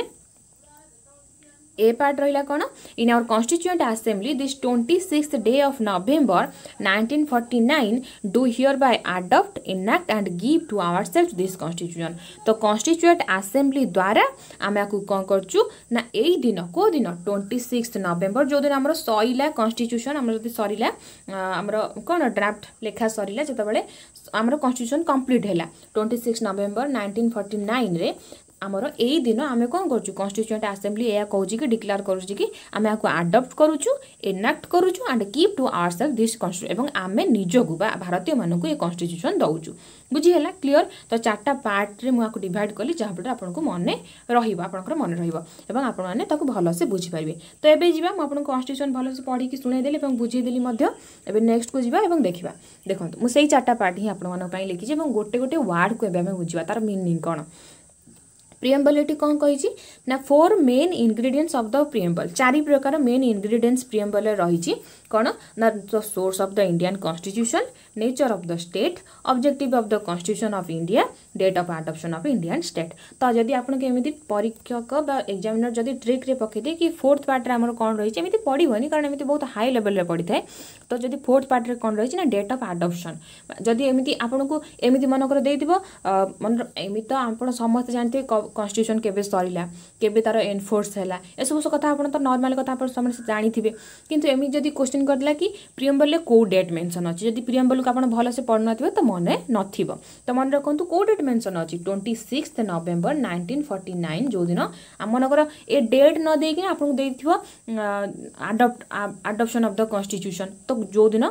ए पार्ट रहा कौन in our constituent assembly this twenty six day of November nineteen forty nine do hereby adopt enact and give to our self this constituent तो constituent आसेम्ली द्वारा आम आपको कौन करूँ ना यही दिन कौ दिन ट्वेंटी सिक्स नवेम्बर जो दिन आम सरला कन्स्टिट्यूसन आम जब सरला आम कौन ड्राफ्ट लेखा सरला जो आम कन्स्टिट्यूसन कम्प्लीट है twenty six November nineteen forty nine ଆମର ଏଇ ଦିନ ଆମେ କ'ଣ କରୁଛୁ କନଷ୍ଟିଚ୍ୟୁଏଣ୍ଟ ଆସେମ୍ବ୍ଲି ଏହା କହୁଛି କି ଡିକ୍ଲାର କରୁଛି କି ଆମେ ଏହାକୁ ଆଡପ୍ଟ କରୁଛୁ ଏନାକ୍ଟ କରୁଛୁ and keep to our self this constitution ଏବଂ ଆମେ ନିଜକୁ ବା ଭାରତୀୟମାନଙ୍କୁ ଏ କନଷ୍ଟିଚ୍ୟୁସନ୍ ଦେଉଛୁ ବୁଝିହେଲା କ୍ଲିଅର ତ ଚାରିଟା ପାର୍ଟରେ ମୁଁ ଆକୁ ଡିଭାଇଡ଼ କଲି ଯାହାଫଳରେ ଆପଣଙ୍କୁ ମନେ ରହିବ ଆପଣଙ୍କର ମନେ ରହିବ ଏବଂ ଆପଣମାନେ ତାକୁ ଭଲସେ ବୁଝିପାରିବେ ତ ଏବେ ଯିବା ମୁଁ ଆପଣଙ୍କୁ କନଷ୍ଟିଚ୍ୟୁସନ୍ ଭଲସେ ପଢ଼ିକି ଶୁଣାଇଦେଲି ଏବଂ ବୁଝେଇଦେଲି ମଧ୍ୟ ଏବେ ନେକ୍ସଟକୁ ଯିବା ଏବଂ ଦେଖିବା ଦେଖନ୍ତୁ ମୁଁ ସେଇ ଚାରିଟା ପାର୍ଟ ହିଁ ଆପଣମାନଙ୍କ ପାଇଁ ଲେଖିଛି ଏବଂ ଗୋଟେ ଗୋଟେ ୱାର୍ଡ଼କୁ ଏବେ ଆମେ ବୁଝିବା ତାର ମିନିଂ କ'ଣ ପ୍ରିଏମ୍ବଲ୍ ଏଠି କ'ଣ କହିଛି ନା four main ingredients of the preamble ଚାରି ପ୍ରକାର ମେନ୍ ଇନଗ୍ରିଡ଼ିଏଣ୍ଟସ୍ ପ୍ରିଏମ୍ବଲ୍ରେ ରହିଛି କ'ଣ ନା the source of the Indian constitution nature of the state objective of the constitution of India date of adoption of Indian state তো যদি আপনাকে এমনি পরীক্ষক বা এক্সামিনর যদি ট্রিক্রে পকাই দিয়ে কি ফোর্থ পার্টরে আমার কম রয়েছে এমনি পড়বনি কারণ এমনি বহুত হাই লেভেলরে পড়ি থাকে তো যদি ফোর্থ পার্টরে কম রয়েছে না ডেট অফ আডপশন যদি এমনি আপনার এমনি মনকর দিয়ে মনে এমনি তো আপনার সমস্তে জাঁথে কনস্টিট্ୟୁସନ କେବେ ସରିଲା କେବେ ତାର ଏନଫୋର୍ସ ହେଲା ଏସବୁ କଥା ଆପଣ ତ ନର୍ମାଲ କଥା ଆପଣ ସମସ୍ତେ ଜାଣିଥିବେ କିନ୍ତୁ ଏମିତି ଯଦି କୋଶ୍ଚିନ୍ କରିଦେଲା କି ପ୍ରିୟମ୍ବଲରେ କେଉଁ ଡେଟ୍ ମେନସନ୍ ଅଛି ଯଦି ପ୍ରିୟମ୍ବଲକୁ ଆପଣ ଭଲସେ ପଢ଼ୁନଥିବେ ତ ମନେ ନଥିବ ତ ମନେ ରଖନ୍ତୁ କେଉଁ ଡେଟ୍ ମେନସନ୍ ଅଛି twenty six November nineteen forty nine ଯେଉଁଦିନ ଆମମାନଙ୍କର ଏ ଡେଟ୍ ନ ଦେଇକିନା ଆପଣଙ୍କୁ ଦେଇଥିବ adopt adoption of the constitution ତ ଯେଉଁଦିନ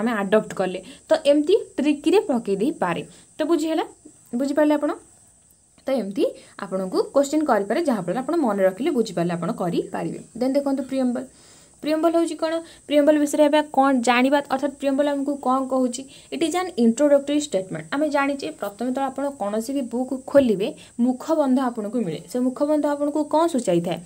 ଆମେ ଆଡପ୍ଟ କଲେ ତ ଏମିତି ଟ୍ରିକିରେ ପକାଇ ଦେଇପାରେ ତ ବୁଝିହେଲା ବୁଝିପାରିଲେ ଆପଣ ତ ଏମିତି ଆପଣଙ୍କୁ କୋଶ୍ଚିନ୍ କରିପାରେ ଯାହାଫଳରେ ଆପଣ ମନେ ରଖିଲେ ବୁଝିପାରିଲେ ଆପଣ କରିପାରିବେ ଦେନ୍ ଦେଖନ୍ତୁ ପ୍ରିୟମ୍ବଲ୍ ପ୍ରିୟମ୍ବଲ ହେଉଛି କ'ଣ ପ୍ରିୟମ୍ବଲ ବିଷୟରେ ଏବେ କ'ଣ ଜାଣିବା ଅର୍ଥାତ୍ ପ୍ରିୟମ୍ବଲ ଆମକୁ କ'ଣ କହୁଛି it is an introductory statement ଆମେ ଜାଣିଛେ ପ୍ରଥମେ ତ ଆପଣ କୌଣସି ବି ବୁକ୍ ଖୋଲିବେ ମୁଖବନ୍ଧ ଆପଣଙ୍କୁ ମିଳେ ସେ ମୁଖବନ୍ଧ ଆପଣଙ୍କୁ କ'ଣ ସୂଚାଇଥାଏ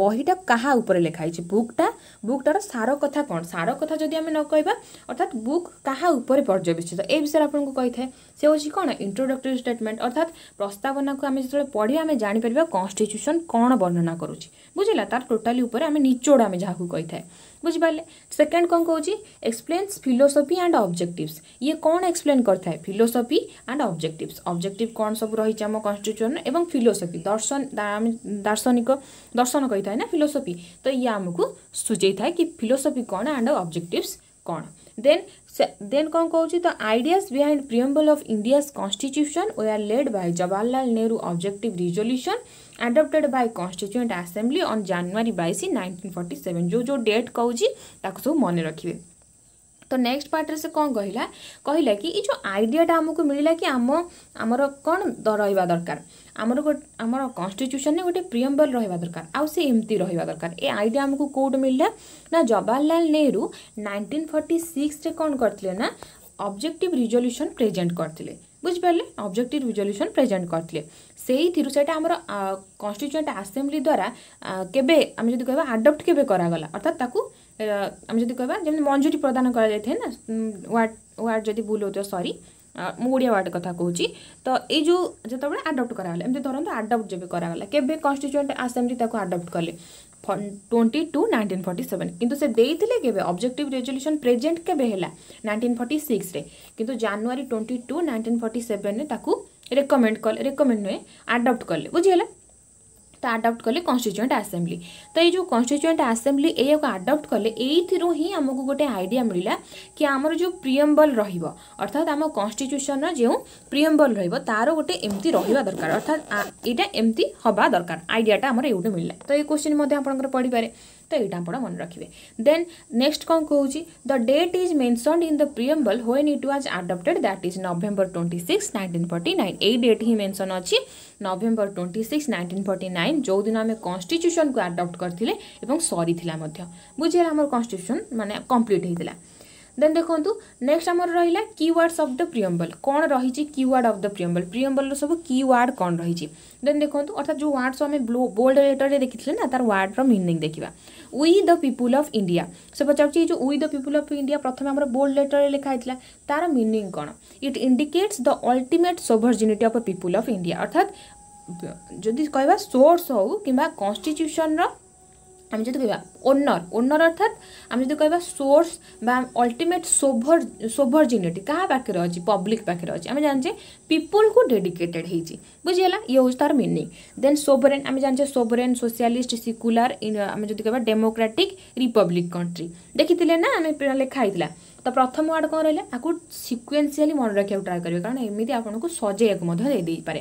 ବହିଟା କାହା ଉପରେ ଲେଖା ହେଇଛି ବୁକ୍ଟା ବୁକ୍ଟାର ସାର କଥା କ'ଣ ସାର କଥା ଯଦି ଆମେ ନ କହିବା ଅର୍ଥାତ୍ ବୁକ୍ କାହା ଉପରେ ପର୍ଯ୍ୟବେସିତ ଏ ବିଷୟରେ ଆପଣଙ୍କୁ କହିଥାଏ ସେ ହେଉଛି କ'ଣ ଇଣ୍ଟ୍ରୋଡକ୍ଟରୀ ଷ୍ଟେଟମେଣ୍ଟ ଅର୍ଥାତ୍ ପ୍ରସ୍ତାବନାକୁ ଆମେ ଯେତେବେଳେ ପଢ଼ିବା ଆମେ ଜାଣିପାରିବା କନଷ୍ଟିଚ୍ୟୁସନ୍ କ'ଣ ବର୍ଣ୍ଣନା କରୁଛି ବୁଝିଲା ତା'ର ଟୋଟାଲି ଉପରେ ଆମେ ନିଚୋଡ଼ ଆମେ ଯାହାକୁ କହିଥାଏ ଥାଏ ବୁଝିପାରିଲେ ସେକେଣ୍ଡ କ'ଣ କହୁଛି ଏକ୍ସପ୍ଲେନ୍ସ ଫିଲୋସଫି ଆଣ୍ଡ ଅବଜେକ୍ଟିଭ୍ସ ଇଏ କ'ଣ ଏକ୍ସପ୍ଲେନ୍ କରିଥାଏ ଫିଲୋସଫି ଆଣ୍ଡ ଅବଜେକ୍ଟିଭ୍ସ ଅବଜେକ୍ଟିଭ୍ କ'ଣ ସବୁ ରହିଛି ଆମ କନଷ୍ଟିଚ୍ୟୁସନ୍ ଏବଂ ଫିଲୋସଫି ଦର୍ଶନ ଆମେ ଦାର୍ଶନିକ ଦର୍ଶନ କହିଥାଏ ନା ଫିଲୋସଫି ତ ଇଏ ଆମକୁ ସୂଚାଇଥାଏ କି ଫିଲୋସଫି କ'ଣ ଆଣ୍ଡ ଅବଜେକ୍ଟିଭ୍ସ କ'ଣ ଦେନ୍ ଦେନ୍ କ'ଣ କହୁଛି ତ ideas behind preamble of India's constitution ଓ are led by Jawaharlal Nehru objective resolution adopted by constituent assembly on January ବାଇଶ ନାଇଣ୍ଟିନ୍ ଫର୍ଟି ସେଭେନ୍ ଯେଉଁ ଯେଉଁ ଡେଟ୍ କହୁଛି ତାକୁ ସବୁ ମନେ ରଖିବେ ତ ନେକ୍ସଟ ପାର୍ଟରେ ସେ କ'ଣ କହିଲା କହିଲା କି ଏଇ ଯେଉଁ ଆଇଡ଼ିଆଟା ଆମକୁ ମିଳିଲା କି ଆମ ଆମର କ'ଣ ରହିବା ଦରକାର ଆମର ଗୋଟେ ଆମର କନଷ୍ଟିଚ୍ୟୁସନରେ ଗୋଟେ ପ୍ରିୟମ୍ବଲ ରହିବା ଦରକାର ଆଉ ସେ ଏମିତି ରହିବା ଦରକାର ଏ ଆଇଡ଼ିଆ ଆମକୁ କେଉଁଠୁ ମିଳିଲା ନା ଜବାହରଲାଲ ନେହେରୁ ନାଇଣ୍ଟିନ୍ ଫର୍ଟି ସିକ୍ସରେ କ'ଣ କରିଥିଲେ ନା ଅବଜେକ୍ଟିଭ୍ ରିଜଲ୍ୟୁସନ୍ ପ୍ରେଜେଣ୍ଟ କରିଥିଲେ ବୁଝିପାରିଲେ ଅବଜେକ୍ଟିଭ୍ ରିଜଲ୍ୟୁସନ୍ ପ୍ରେଜେଣ୍ଟ କରିଥିଲେ ସେଇଥିରୁ ସେଇଟା ଆମର କନଷ୍ଟିଚ୍ୟୁଏଣ୍ଟ ଆସେମ୍ବ୍ଲି ଦ୍ୱାରା କେବେ ଆମେ ଯଦି କହିବା ଆଡପ୍ଟ କେବେ କରାଗଲା ଅର୍ଥାତ୍ ତାକୁ ଆମେ ଯଦି କହିବା ଯେମିତି ମଞ୍ଜୁରୀ ପ୍ରଦାନ କରାଯାଇଥାଏ ନା ୱାର୍ଡ଼ ୱାର୍ଡ଼ ଯଦି ଭୁଲ ହେଉଥିବ ସରି ମୁଁ ଓଡ଼ିଆ ୱାର୍ଡ଼ କଥା କହୁଛି ତ ଏଇ ଯେଉଁ ଯେତେବେଳେ ଆଡପ୍ଟ କରାଗଲା ଏମିତି ଧରନ୍ତୁ ଆଡପ୍ଟ ଯେବେ କରାଗଲା କେବେ କନଷ୍ଟିଚ୍ୟୁଏଣ୍ଟ ଆସେମ୍ବଲି ତାକୁ ଆଡପ୍ଟ କଲେ twenty two nineteen forty seven କିନ୍ତୁ ସେ ଦେଇଥିଲେ କେବେ ଅବଜେକ୍ଟିଭ୍ ରେଜଲ୍ୟୁସନ୍ ପ୍ରେଜେଣ୍ଟ କେବେ ହେଲା ନାଇଣ୍ଟିନ୍ ଫର୍ଟି ସିକ୍ସରେ କିନ୍ତୁ January twenty two nineteen forty ସେଭେନ୍ରେ ତାକୁ ରେକମେଣ୍ଡ କଲେ ରେକମେଣ୍ଡ ନୁହେଁ ଆଡପ୍ଟ କଲେ ବୁଝିହେଲା ତ ଆଡ଼ପ୍ଟ କଲେ କନଷ୍ଟିଚ୍ୟୁଏଣ୍ଟ ଆସେମ୍ବ୍ଲି ତ ଏଇ ଯେଉଁ କନଷ୍ଟିଚୁଏଣ୍ଟ ଆସେମ୍ବ୍ଲି ଏହାକୁ ଆଡ଼ପ୍ଟ କଲେ ଏଇଥିରୁ ହିଁ ଆମକୁ ଗୋଟେ ଆଇଡ଼ିଆ ମିଳିଲା କି ଆମର ଯେଉଁ ପ୍ରିୟମ୍ବଲ୍ ରହିବ ଅର୍ଥାତ୍ ଆମ କନଷ୍ଟିଚ୍ୟୁସନ୍ର ଯେଉଁ ପ୍ରିୟମ୍ବଲ୍ ରହିବ ତା'ର ଗୋଟେ ଏମିତି ରହିବା ଦରକାର ଅର୍ଥାତ୍ ଏଇଟା ଏମିତି ହେବା ଦରକାର ଆଇଡ଼ିଆଟା ଆମର ଏଇଠୁ ମିଳିଲା ତ ଏଇ କୋଶ୍ଚିନ୍ ମଧ୍ୟ ଆପଣଙ୍କର ପଢ଼ିପାରେ ତ ଏଇଟା ଆପଣ ମନେ ରଖିବେ ଦେନ୍ ନେକ୍ସଟ କ'ଣ କହୁଛି the date is mentioned in the preamble when it was adopted that is November twenty six nineteen forty nine ଏଇ ଡେଟ୍ ହିଁ ମେନ୍ସନ୍ ଅଛି November twenty six nineteen forty nine ଯେଉଁଦିନ ଆମେ କନଷ୍ଟିଚ୍ୟୁସନ୍କୁ ଆଡପ୍ଟ କରିଥିଲେ ଏବଂ ସରିଥିଲା ମଧ୍ୟ ବୁଝିଗଲା ଆମର କନଷ୍ଟିଚ୍ୟୁସନ୍ ମାନେ କମ୍ପ୍ଲିଟ୍ ହେଇଥିଲା ଦେନ୍ ଦେଖନ୍ତୁ ନେକ୍ସଟ ଆମର ରହିଲା କିୱାର୍ଡ଼ସ୍ ଅଫ୍ ଦ ପ୍ରିୟମ୍ବଲ୍ କ'ଣ ରହିଛି କିୱାର୍ଡ଼ ଅଫ୍ ଦ ପ୍ରିୟମ୍ବଲ୍ ପ୍ରିୟମ୍ବଲ୍ର ସବୁ କିୱାର୍ଡ଼ କ'ଣ ରହିଛି ଦେନ୍ ଦେଖନ୍ତୁ ଅର୍ଥାତ୍ ଯେଉଁ ୱାର୍ଡ଼ ସବୁ ଆମେ ବୋଲ୍ଡ ଲେଟର୍ରେ ଦେଖିଥିଲେ ନା ତାର ୱାର୍ଡ଼ର ମିନିଂ ଦେଖିବା we the people of India ସେ ପଚାରୁଛି ଏଇ ଯେଉଁ we the people of India ପ୍ରଥମେ ଆମର ବୋଲ୍ଡ ଲେଟର୍ରେ ଲେଖା ହେଇଥିଲା ତାର ମିନିଂ କ'ଣ it indicates the ultimate sovereignty of people of India ଅର୍ଥାତ୍ ଯଦି କହିବା ସୋର୍ସ ହେଉ କିମ୍ବା କନଷ୍ଟିଚ୍ୟୁସନ୍ର আমি যদি কইবা অন্যর অন্যর অর্থাৎ আমি যদি কইবা সোর্স বা অল্টিমেট সোভর সোভর সোভরজিনিটি কাহা পাখে অছি পব্লিক পাখে অছি আমি জানছি পিপল কু ডেডিকেটেড হয়েছি বুঝিগলা ইয়ে হচ্ছে তার মিনিং দেন সোভরেন আমি জানছি সোভরেন সোশিয়ালিস্ট সিকুলার আমি যদি কইবা ডেমোক্রাটিক রিপব্লিক কন্ট্রি দেখিলে না আমি লেখা হয়েছিল তো প্রথম ওয়ার্ড কোণ রহলে আকু সিকুয়েন্সিয়ালি মনে রাখা ট্রাই করবে কারণ এমনি আপনার সজাইয়া মধ্যে দিয়ে পারে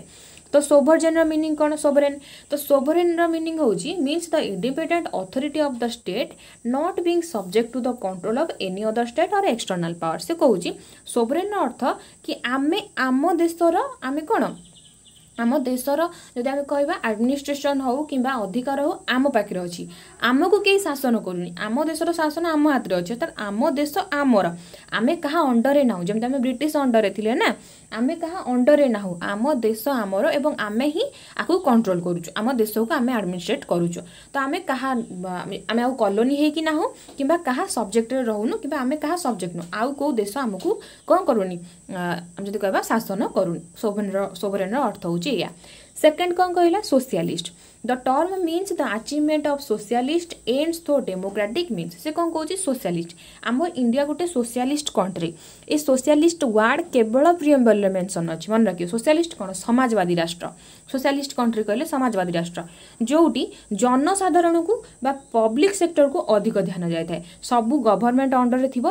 ତ ସୋଭରଜେନ୍ର ମିନିଂ କ'ଣ ସୋଭରେନ୍ ତ ସୋଭରେନ୍ର ମିନିଂ ହେଉଛି means the independent authority of the state not being subject to the control of any other state or external power ସେ କହୁଛି ସୋଭରେନ୍ର ଅର୍ଥ କି ଆମେ ଆମ ଦେଶର ଆମେ କ'ଣ ଆମ ଦେଶର ଯଦି ଆମେ କହିବା ଆଡ଼ମିନିଷ୍ଟ୍ରେସନ୍ ହେଉ କିମ୍ବା ଅଧିକାର ହେଉ ଆମ ପାଖରେ ଅଛି ଆମକୁ କେହି ଶାସନ କରୁନି ଆମ ଦେଶର ଶାସନ ଆମ ହାତରେ ଅଛି ଅର୍ଥାତ୍ ଆମ ଦେଶ ଆମର ଆମେ କାହା ଅଣ୍ଡରେ ନାହୁଁ ଯେମିତି ଆମେ ବ୍ରିଟିଶ ଅଣ୍ଡରେ ଥିଲେ ନା ଆମେ କାହା ଅଣ୍ଡରେ ନାହୁଁ ଆମ ଦେଶ ଆମର ଏବଂ ଆମେ ହିଁ ଆକୁ କଣ୍ଟ୍ରୋଲ କରୁଛୁ ଆମ ଦେଶକୁ ଆମେ ଆଡ଼ମିନିଷ୍ଟ୍ରେଟ୍ କରୁଛୁ ତ ଆମେ କାହା ଆମେ ଆଉ କଲୋନି ହେଇକି ନାହୁଁ କିମ୍ବା କାହା ସବଜେକ୍ଟରେ ରହୁନୁ କିମ୍ବା ଆମେ କାହା ସବଜେକ୍ଟ ନୁହଁ ଆଉ କେଉଁ ଦେଶ ଆମକୁ କ'ଣ କରୁନି ଆମେ ଯଦି କହିବା ଶାସନ କରୁନି ସୋଭେନର ସୋଭରେନର ଅର୍ଥ ହେଉଛି dia. सेकेंड कौन कहला socialist the term means the achievement of socialist ends through democratic means से कौन कौन सोशियालीस्ट आम इंडिया गोटे सोशियालीस्ट कंट्री ए सोशियालीस्ट वार्ड केवल प्रियम्बल मेनसन अच्छी मन रखिए सोशियालीस्ट कौन समाजवादी राष्ट्र सोशियालीस्ट कंट्री कहे समाजवादी राष्ट्र जोटी जनसाधारण को पब्लिक सेक्टर को अधिक ध्यान जाए सबू गवर्नमेंट अंडर ରେ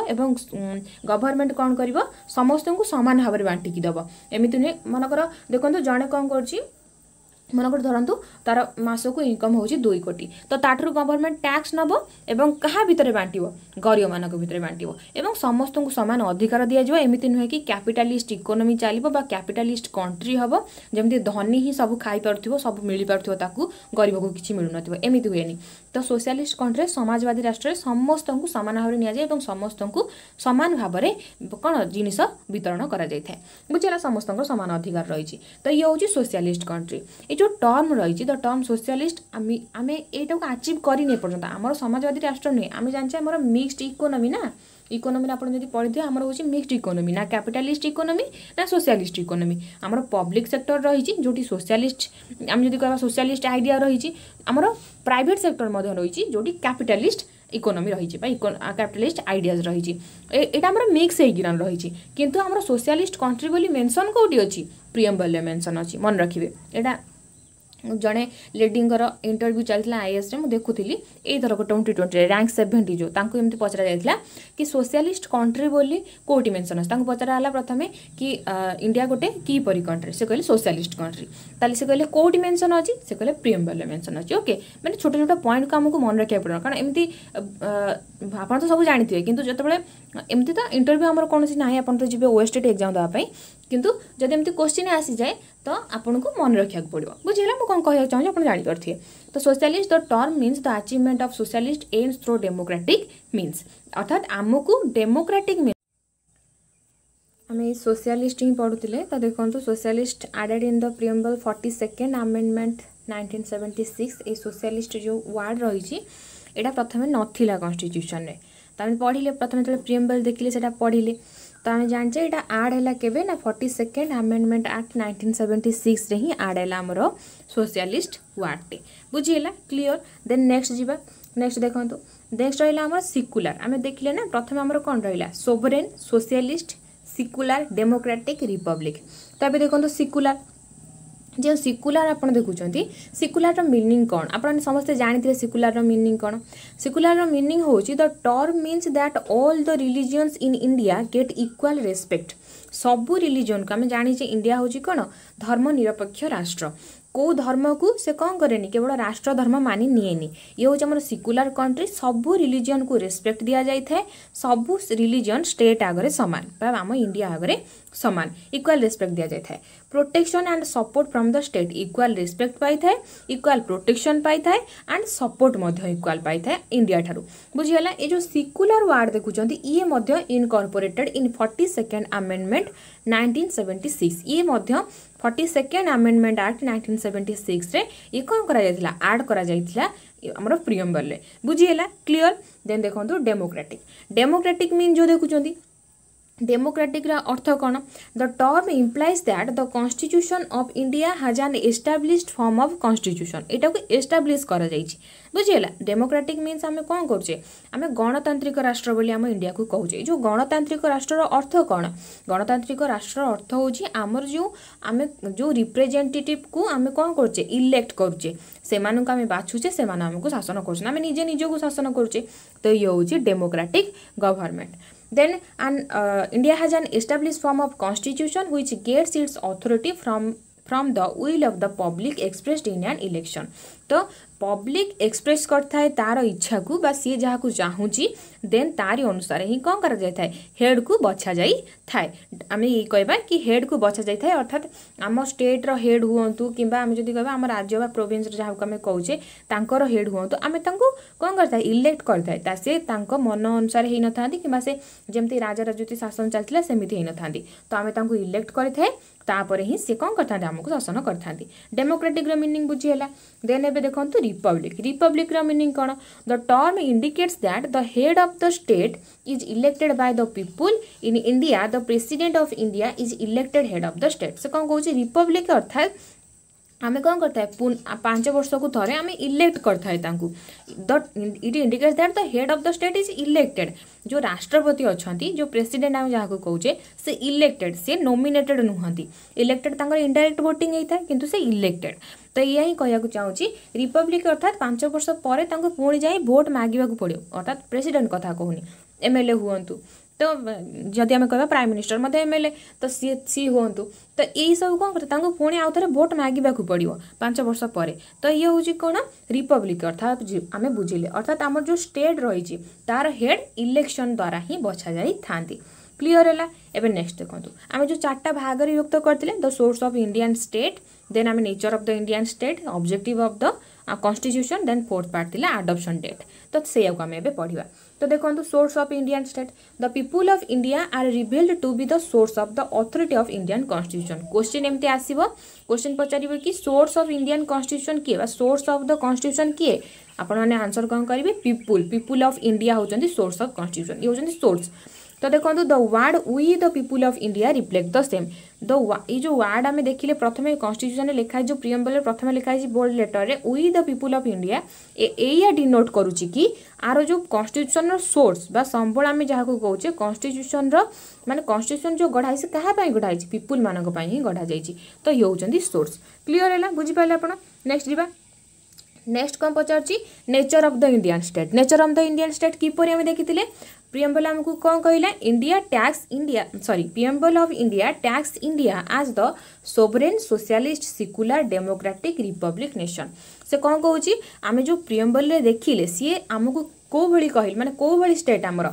गवर्नमेंट कौन कर समस्त को सामान भाव में बांटिकी दब एम नुह मनकर देखो जड़े कौन कर মনে ধরতু তার মাসক ইনকম হচ্ছে দুই কোটি তো তাঠার গভর্নমেন্ট ট্যাক্স নব এবং কাহা ভিতরে বাঁটব গরিব মানক ভিতরে বাঁটব এবং সমস্ত সমান অধিকার দিয়াযিব এমিতি নুহে কি ক্যাপিটালিস্ট ইকোনোমি চালিব বা ক্যাপিটালিস্ট কন্ট্রি হব যেমন ধনী হি সব খাইপারুব সব মিলিপারুব তাকে গরিবকে কিছু মিলুনথিব এমিতি হুয়ে তো সোশিয়ালিস্ট কন্ট্রি সমাজবাদী রাষ্ট্রে সমস্ত সমান ভাবে নিয়ে এবং সমস্ত সমান ভাবে কোণ জিনিস বিতরণ করা যাই বুঝলা সমস্ত সমান অধিকার রয়েছে তো ইয়ে হচ্ছে সোশিয়ালিস্ট কন্ট্রি এই ଯେଉଁ ଟର୍ମ ରହିଛି ଦ ଟର୍ମ ସୋସିଆଲିଷ୍ଟ ଆମେ ଆମେ ଏଇଟାକୁ ଆଚିଭ୍ କରିନି ଏପର୍ଯ୍ୟନ୍ତ ଆମର ସମାଜବାଦୀ ରାଷ୍ଟ୍ର ନୁହେଁ ଆମେ ଜାଣିଛେ ଆମର ମିକ୍ସଡ ଇକୋନୋମି ନା ইকোনমির আপনার যদি পড়ে আমার হচ্ছে মিক্সড ইকোনমি না ক্যাপিটালিস্ট ইকোনমি না সোশিয়ালিস্ট ইকোনমি আমার পব্লিক সেক্টর রয়েছে যেটি সোশিয়ালিস্ট আমি যদি কবা সোশিয়ালিস্ট আইডিয়া রয়েছে আমার প্রাইভেট সেক্টর মধ্যে রয়েছে যেটি ক্যাপিটালিস্ট ইকোনমি রয়েছে বা ক্যাপিটালিস্ট আইডিয়াজ রয়েছে এটা আমার মিক্স হয়েকি রয়েছে কিন্তু আমার সোশিয়ালিস্ট কন্ট্রি বলে মেনশন কোটি অছি প্রিয়ম্বলে মেনশন অছি মনে রাখবে এটা ଜଣେ ଲେଡ଼ିଙ୍କର ଇଣ୍ଟରଭ୍ୟୁ ଚାଲିଥିଲା ଆଇଏସ୍ରେ ମୁଁ ଦେଖୁଥିଲି ଏଇଥରକ ଟ୍ୱେଣ୍ଟି ଟ୍ୱେଣ୍ଟିରେ ର୍ୟାଙ୍କ ସେଭେଣ୍ଟି ଯେଉଁ ତାଙ୍କୁ ଏମିତି ପଚରାଯାଇଥିଲା କି ସୋସିଆଲିଷ୍ଟ କଣ୍ଟ୍ରି ବୋଲି କେଉଁଠି ମେନ୍ସନ୍ ଅଛି ତାଙ୍କୁ ପଚରା ହେଲା ପ୍ରଥମେ କି ଇଣ୍ଡିଆ ଗୋଟେ କିପରି କଣ୍ଟ୍ରି ସେ କହିଲେ ସୋସିଆଲିଷ୍ଟ କଣ୍ଟ୍ରି ତାହେଲେ ସେ କହିଲେ କେଉଁଠି ମେନ୍ସନ୍ ଅଛି ସେ କହିଲେ ପ୍ରିୟମ୍ବଲରେ ମେନ୍ସନ୍ ଅଛି ଓକେ ମାନେ ଛୋଟ ଛୋଟ ପଏଣ୍ଟକୁ ଆମକୁ ମନେ ରଖିବାକୁ ପଡ଼ିବ କାରଣ ଏମିତି ଆପଣ ତ ସବୁ ଜାଣିଥିବେ କିନ୍ତୁ ଯେତେବେଳେ ଏମିତି ତ ଇଣ୍ଟରଭ୍ୟୁ ଆମର କୌଣସି ନାହିଁ ଆପଣ ତ ଯିବେ ୱେଷ୍ଟେଡ଼ ଏକ୍ଜାମ୍ ଦେବା ପାଇଁ କିନ୍ତୁ ଯଦି ଏମିତି କୋଶ୍ଚିନ୍ ଆସିଯାଏ ତ ଆପଣଙ୍କୁ ମନେ ରଖିବାକୁ ପଡ଼ିବ ବୁଝିହେଲା ମୁଁ କ'ଣ କହିବାକୁ ଚାହୁଁଛି ଆପଣ ଜାଣିପାରୁଥିବେ ତ socialist the term means the achievement of socialist ends through democratic means ଅର୍ଥାତ୍ ଆମକୁ ଡେମୋକ୍ରାଟିକ୍ ମିନ୍ସ ଆମେ ଏଇ ସୋସିଆଲିଷ୍ଟ ହିଁ ପଢ଼ୁଥିଲେ ତ ଦେଖନ୍ତୁ socialist added in the preamble forty second amendment nineteen seventy six ଏଇ ସୋସିଆଲିଷ୍ଟ ଯେଉଁ ୱାର୍ଡ଼ ରହିଛି ଏଇଟା ପ୍ରଥମେ ନଥିଲା କନଷ୍ଟିଚ୍ୟୁସନ୍ରେ ତ ଆମେ ପଢ଼ିଲେ ପ୍ରଥମେ ଯେତେବେଳେ ପ୍ରିଏମ୍ବଲ ଦେଖିଲେ ସେଇଟା ପଢ଼ିଲେ तो आम जानचे यहाँ आड है केवे ना forty second amendment act nineteen seventy six ही आड है आमर सोसीआलीस्ट वार्डटे बुझीगला क्लीयर दे नेक्स्ट जी नेक्स्ट देखो नेक्स्ट रहा आम सिकुलार आम देखिले ना प्रथम आमर कौन रहा सोबरेन सोसीआलीस्ट सिकुलार डेमोक्राटिक रिपब्लिक तो देखो सिकुलार যে সিকুলার আপনার দেখুছেন সিকুলার মিনিং কণ আপনার সমস্তে জাঁথে সিকুলার মিনিং কণ সিকুলার মিনিং হচ্ছে the term means that all the religions in India get equal respect সবু রিলিজিয়ন কু আমি জাঁচে ইন্ডিয়া হচ্ছে কোণ ধর্ম নিরপেক্ষ রাষ্ট্র कौ धर्म को से कौन कैन केवल राष्ट्रधर्म मानि निए ये हूँ आम सिकुलार कंट्री सब रिलीजन को रेस्पेक्ट दि जाए थे सब रिलीजन स्टेट आगे सामान आम इंडिया आगे सामान इक्वाल रेस्पेक्ट दि जाए थे protection and support from the state equal respect पाई है इक्वाल प्रोटेक्शन पाई है एंड सपोर्ट इक्वाल पाई है इंडिया ठार् बुझीगला ये जो सिकुलार वार्ड देखुं ये incorporated in forty second amendment nineteen seventy six ये forty second amendment act nineteen seventy ସିକ୍ସରେ ଇଏ କ'ଣ କରାଯାଇଥିଲା ଆଡ଼୍ କରାଯାଇଥିଲା ଆମର ପ୍ରିୟମ୍ବରରେ ବୁଝିହେଲା କ୍ଲିଅର ଦେନ୍ ଦେଖନ୍ତୁ ଡେମୋକ୍ରାଟିକ୍ ଡେମୋକ୍ରାଟିକ୍ ମିନ୍ ଯେଉଁ ଦେଖୁଛନ୍ତି Democraticরা অর্থ কোণ the term implies that the constitution of India has an established form of constitution এটাকে এস্টাবলিশ করা যাইছি বুঝিলা ডেমোক্রাটিক মিন্স আমি কোণ করছে আমি গণতান্ত্রিক রাষ্ট্র বলে আমি ইন্ডিয়াকে কৌছে যে গণতান্ত্রিক রাষ্ট্রর অর্থ কোণ গণতান্ত্রিক রাষ্ট্রর অর্থ হচ্ছে আমার যে আমি যে রিপ্রেজেন্টেটিভকু আমি কোণ করছে ইলেক্ট করছে সেমানকে আমি বাছুছে সেমানে আমাকে শাসন করছে আমি নিজে নিজকে শাসন করছে তো ইয়ে হচ্ছে democratic government Then an, uh, India has an established form of constitution which gets its authority from from the will of the public expressed in an election. तो पब्लिक एक्सप्रेस कर तार इच्छा को सी जहाँ को चाहूँगी देन तारी अनुसार ही कौन कर हेड को बछा जाए थाए आम ये कहवा कि हेड को बछा जाए अर्थात आम स्टेट्र हेड हूँ कि आम कह राज्य व जहाँ को कौचे हेड हूँ आम कौन कर इलेक्ट कर सी मन अनुसार हो न था कि जमी राजा राजूती शासन चलता सेमती हो न था तो आम इलेक्ट करें तापर ही सी कौन करमक शासन करेमोक्रेटिक्र मिनिंग बुझीगला देन एवं देखते रिपब्लिक रिपब्लिक्र मिनिंग कौन the term indicates that the head of the state is elected by the people in India the president of India is elected head of the state से कौन कौन रिपब्लिक अर्थात ଆମେ କ'ଣ କରିଥାଏ ପାଞ୍ଚ ବର୍ଷକୁ ଥରେ ଆମେ ଇଲେକ୍ଟ କରିଥାଏ ତାଙ୍କୁ the it indicates that the head of the state is elected ଯେଉଁ ରାଷ୍ଟ୍ରପତି ଅଛନ୍ତି ଯେଉଁ ପ୍ରେସିଡେଣ୍ଟ ଆମେ ଯାହାକୁ କହୁଛେ ସେ ଇଲେକ୍ଟେଡ୍ ସେ ନୋମିନେଟେଡ୍ ନୁହନ୍ତି ଇଲେକ୍ଟେଡ୍ ତାଙ୍କର ଇଣ୍ଡାଇରେକ୍ଟ ଭୋଟିଂ ହେଇଥାଏ କିନ୍ତୁ ସେ ଇଲେକ୍ଟେଡ୍ ତ ଏଇଆ ହିଁ କହିବାକୁ ଚାହୁଁଛି ରିପବ୍ଲିକ୍ ଅର୍ଥାତ୍ ପାଞ୍ଚ ବର୍ଷ ପରେ ତାଙ୍କୁ ପୁଣି ଯାଇ ଭୋଟ୍ ମାଗିବାକୁ ପଡ଼ିବ ଅର୍ଥାତ୍ ପ୍ରେସିଡେଣ୍ଟ କଥା କହୁନି ଏମ୍ଏଲ୍ଏ ହୁଅନ୍ତୁ ତ ଯଦି ଆମେ କହିବା ପ୍ରାଇମ୍ ମିନିଷ୍ଟର ମଧ୍ୟ ଏମ୍ ଏଲ୍ ଏ ତ ସିଏ ସିଏ ହୁଅନ୍ତୁ ତ ଏଇସବୁ କ'ଣ କରିବ ତାଙ୍କୁ ପୁଣି ଆଉ ଥରେ ଭୋଟ୍ ମାଗିବାକୁ ପଡ଼ିବ ପାଞ୍ଚ ବର୍ଷ ପରେ ତ ଇଏ ହେଉଛି କ'ଣ ରିପବ୍ଲିକ୍ ଅର୍ଥାତ୍ ଆମେ ବୁଝିଲେ ଅର୍ଥାତ୍ ଆମର ଯେଉଁ ଷ୍ଟେଟ୍ ରହିଛି ତା'ର ହେଡ଼୍ ଇଲେକ୍ସନ୍ ଦ୍ୱାରା ହିଁ ବଛାଯାଇଥାନ୍ତି କ୍ଲିଅର୍ ହେଲା ଏବେ ନେକ୍ସଟ ଦେଖନ୍ତୁ ଆମେ ଯେଉଁ ଚାରିଟା ଭାଗରେ ବିଭକ୍ତ କରିଥିଲେ the source of Indian state then ଆମେ nature of the Indian state objective of the constitution then fourth part ଥିଲା ଆଡପ୍ସନ୍ ଡେଟ୍ ତ ସେଇଆକୁ ଆମେ ଏବେ ପଢ଼ିବା तो देखो source of Indian state the people of India are revealed to be the source of the authority of Indian constitution question एमती आसव क्वेश्चन पचारे कि सोर्स ऑफ इंडियन कन्स्टिट्यूशन किए सोर्स ऑफ द कन्स्टिट्यूशन किए आपण आंसर कौन करेंगे people people of India होती सोर्स ऑफ कन्स्टिट्यूशन ये होती सोर्स तो देखो the word we the people of India reflect the same the ये जो व्वर्ड आम देखिले प्रथम कन्स्टिट्यूशन लिखाई जो प्रियम्बल प्रथम लिखाई बोल्ड लेटर में we the people of India या डिनोट करुच्ची कि आर जो कन्स्टिट्यूशन रोर्स संबल आम जहाँ कहे कन्स्टिट्यूशन मान कन्स्टिट्यूशन जो गढ़ाई से क्या गढ़ाई पीपुल मान ही गढ़ा जाइए तो ये हूँ सोर्स क्लीयर है बुझीपारे आप नेक्स्ट जी नेक्स्ट कौन पचार nature of the Indian state nature of the Indian state किपर आम देखी preamble amku kon kahila india tax india sorry preamble of india tax india as the sovereign socialist secular democratic republic nation se kon kahuchi ame jo preamble le dekhile sie amku ko bhali kahil mane ko bhali state amara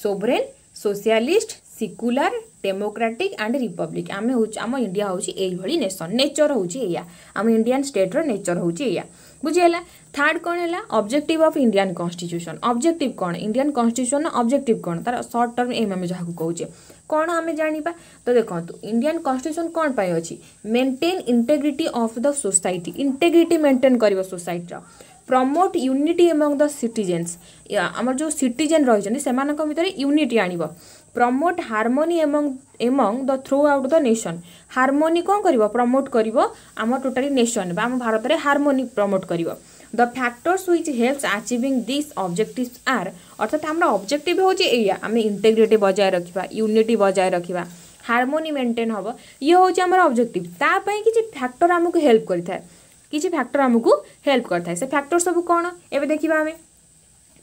sovereign socialist secular democratic and republic ame hochi amo india hochi ei bhali nation nature hochi eya amo indian state ro nature hochi eya बुझेगा third कौन है objective of Indian constitution objective कौन Indian constitution objective कौन तार short term M आम जहाँ कौचे कौन आम जाना तो देखो इंडियान कन्स्टिट्यूशन कौन पर अच्छी maintain integrity of the society integrity maintain कर सोसाइटर promote unity among the citizens आम जो सिटेन रही भितर यूनिट आणव promote harmony among the throughout the nation harmony कौन कर प्रमोट कर आम टोटाली नेसन आम भारत में हारमोनी प्रमोट कर the factors which help achieving this objective are अर्थात आम अब्जेक्टिव हूँ या आम इंटेग्रिटी बजाय रखा यूनिटी बजाय रखा हारमोनी मेन्टेन हम ये हूँ आम अब्जेक्टिव ताप कि फैक्टर आमको हेल्प करें किसी फैक्टर आमको हेल्प करता है से फैक्टर सब कौन एवं देखा आम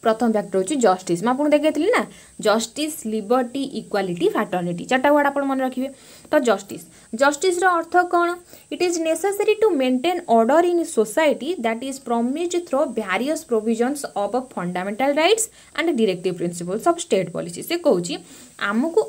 প্রথম ফ্যাক্ট হচ্ছে জস্টিস মু আপনার দেখাইলি না জস্টিস লিবর্টি ইকুয়ালিটি ফ্রাটর্নিটি চারটা ওয়ার্ড আপনার মনে রাখবে ତ ଜଷ୍ଟିସ୍ ଜଷ୍ଟିସ୍ର ଅର୍ଥ କ'ଣ it is necessary to maintain order in society that is promise through various provisions of fundamental rights and directive principles of state policy ସେ କହୁଛି ଆମକୁ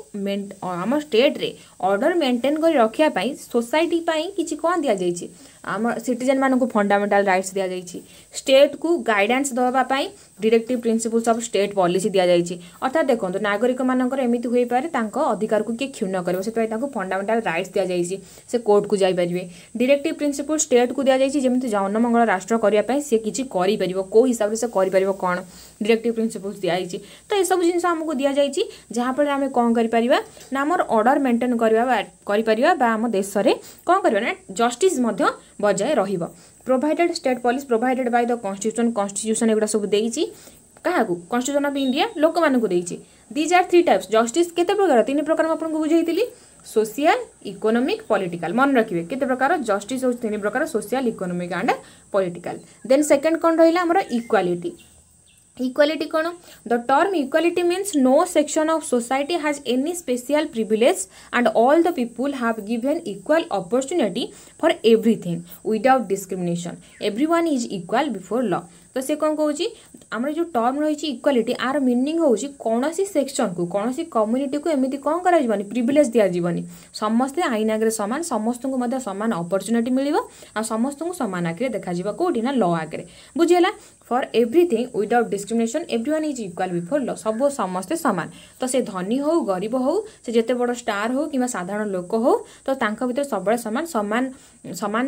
ଆମ ଷ୍ଟେଟ୍ରେ ଅର୍ଡ଼ର ମେଣ୍ଟେନ୍ କରି ରଖିବା ପାଇଁ ସୋସାଇଟି ପାଇଁ କିଛି କ'ଣ ଦିଆଯାଇଛି ଆମ ସିଟିଜେନ୍ମାନଙ୍କୁ ଫଣ୍ଡାମେଣ୍ଟାଲ ରାଇଟ୍ସ ଦିଆଯାଇଛି ଷ୍ଟେଟ୍କୁ ଗାଇଡ଼ାନ୍ସ ଦେବା ପାଇଁ directive principles of state policy ଦିଆଯାଇଛି ଅର୍ଥାତ୍ ଦେଖନ୍ତୁ ନାଗରିକମାନଙ୍କର ଏମିତି ହୋଇପାରେ ତାଙ୍କ ଅଧିକାରକୁ କିଏ କ୍ଷୁଣ୍ଣ କରିବ ସେଥିପାଇଁ ତାଙ୍କୁ ଫଣ୍ଡା फंडामेंटाल रईट्स दि जाए से कोर्ट को जापारे डिरेक्ट प्रिन्सीपल स्टेट को दि जाएगी जमी जनमंगल राष्ट्र करने से किसी करो हिसाब से कौन डिरेक्ट प्रिन्सीपल्स दिखाई तो यह सब जिन दि जाएगी जहाँ आम कौन कर आमर अर्डर मेन्टेन करम देश में कौन कर जस्ट बजाय र provided state policy provided by the constitution constitution एगुरा सब क्या कॉन्स्टिट्यूशन ऑफ इंडिया लोक मूँ these are three types justice केत प्रकार तीन प्रकार मुझे बुझे थी सोशियाल इकोनोमिक पॉलिटिकल मन रखिए कत प्रकार जस्टिस तीन प्रकार social economic and political then second कौन रहा इक्वालिटी इक्वालिटी कौन the term equality means no section of society has any special privilege and all the people have given equal opportunity for everything without discrimination everyone is equal before law तो सी कौन कौन ଆମର ଯେଉଁ term ରହିଛି equality ଆର meaning ହେଉଛି କୌଣସି ସେକ୍ସନକୁ କୌଣସି କମ୍ୟୁନିଟିକୁ ଏମିତି କ'ଣ କରାଯିବନି ପ୍ରିଭିଲେଜ୍ ଦିଆଯିବନି ସମସ୍ତେ ଆଇନ ଆଗରେ ସମାନ ସମସ୍ତଙ୍କୁ ମଧ୍ୟ ସମାନ ଅପରଚ୍ୟୁନିଟି ମିଳିବ ଆଉ ସମସ୍ତଙ୍କୁ ସମାନ ଆଗରେ ଦେଖାଯିବ କେଉଁଠି ନା ଲ ଆଗରେ ବୁଝିହେଲା for everything without discrimination everyone is equal before law ସବୁ ସମସ୍ତେ ସମାନ ତ ସେ ଧନୀ ହେଉ ଗରିବ ହେଉ ସେ ଯେତେ ବଡ଼ ଷ୍ଟାର୍ ହେଉ କିମ୍ବା ସାଧାରଣ ଲୋକ ହେଉ ତ ତାଙ୍କ ଭିତରେ ସବୁବେଳେ ସମାନ ସମାନ ସମାନ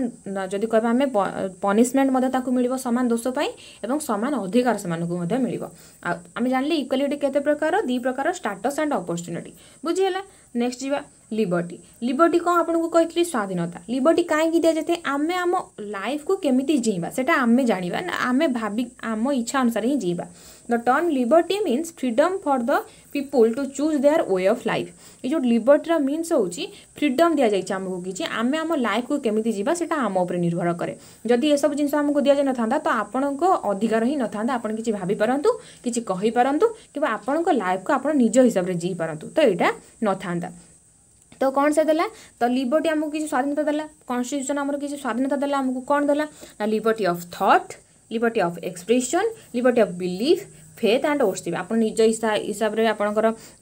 ଯଦି କହିବା ଆମେ ପନିସମେଣ୍ଟ ମଧ୍ୟ ତାକୁ ମିଳିବ ସମାନ ଦୋଷ ପାଇଁ ଏବଂ ସମାନ ଅଧିକାର मिल आम जानले इक्वाटी के प्रकार दी प्रकार स्टाटस एंड अपरच्युनिटी बुझीगे नेक्स्ट जी लिबर्टी लिबर्टी कौन आपको कही स्वाधीनता लिबर्टी कहीं दि जाए आम आम लाइफ को केमी जीवा से आम जाना आम भाव आम इच्छा अनुसार ही जीवा the term liberty mean freedom for the people to choose their way of life ये जो लिबर्टर मीनस हो फ्रीडम दि जाए आमको कि आम आम लाइफ को कमी जावा सीटा आम उपर निर्भर कै जदि यह सब जिन आमको दि जाइ न तो आपंक अधिकार ही न था आप कि भाईपरतु किसी कहीपरतु कि आपंक लाइफ को आप निज हिसाब से जीपरतु तो यहाँ न था तो कौन से देला तो लिबर्टी आमको किसी स्वाधीनता देला कन्स्टिट्यूशन आम किसी स्वाधीनता देला आमको कौन देला ना liberty of thought liberty of expression liberty of belief faith and worship আপনার নিজ হিসাবে আপনার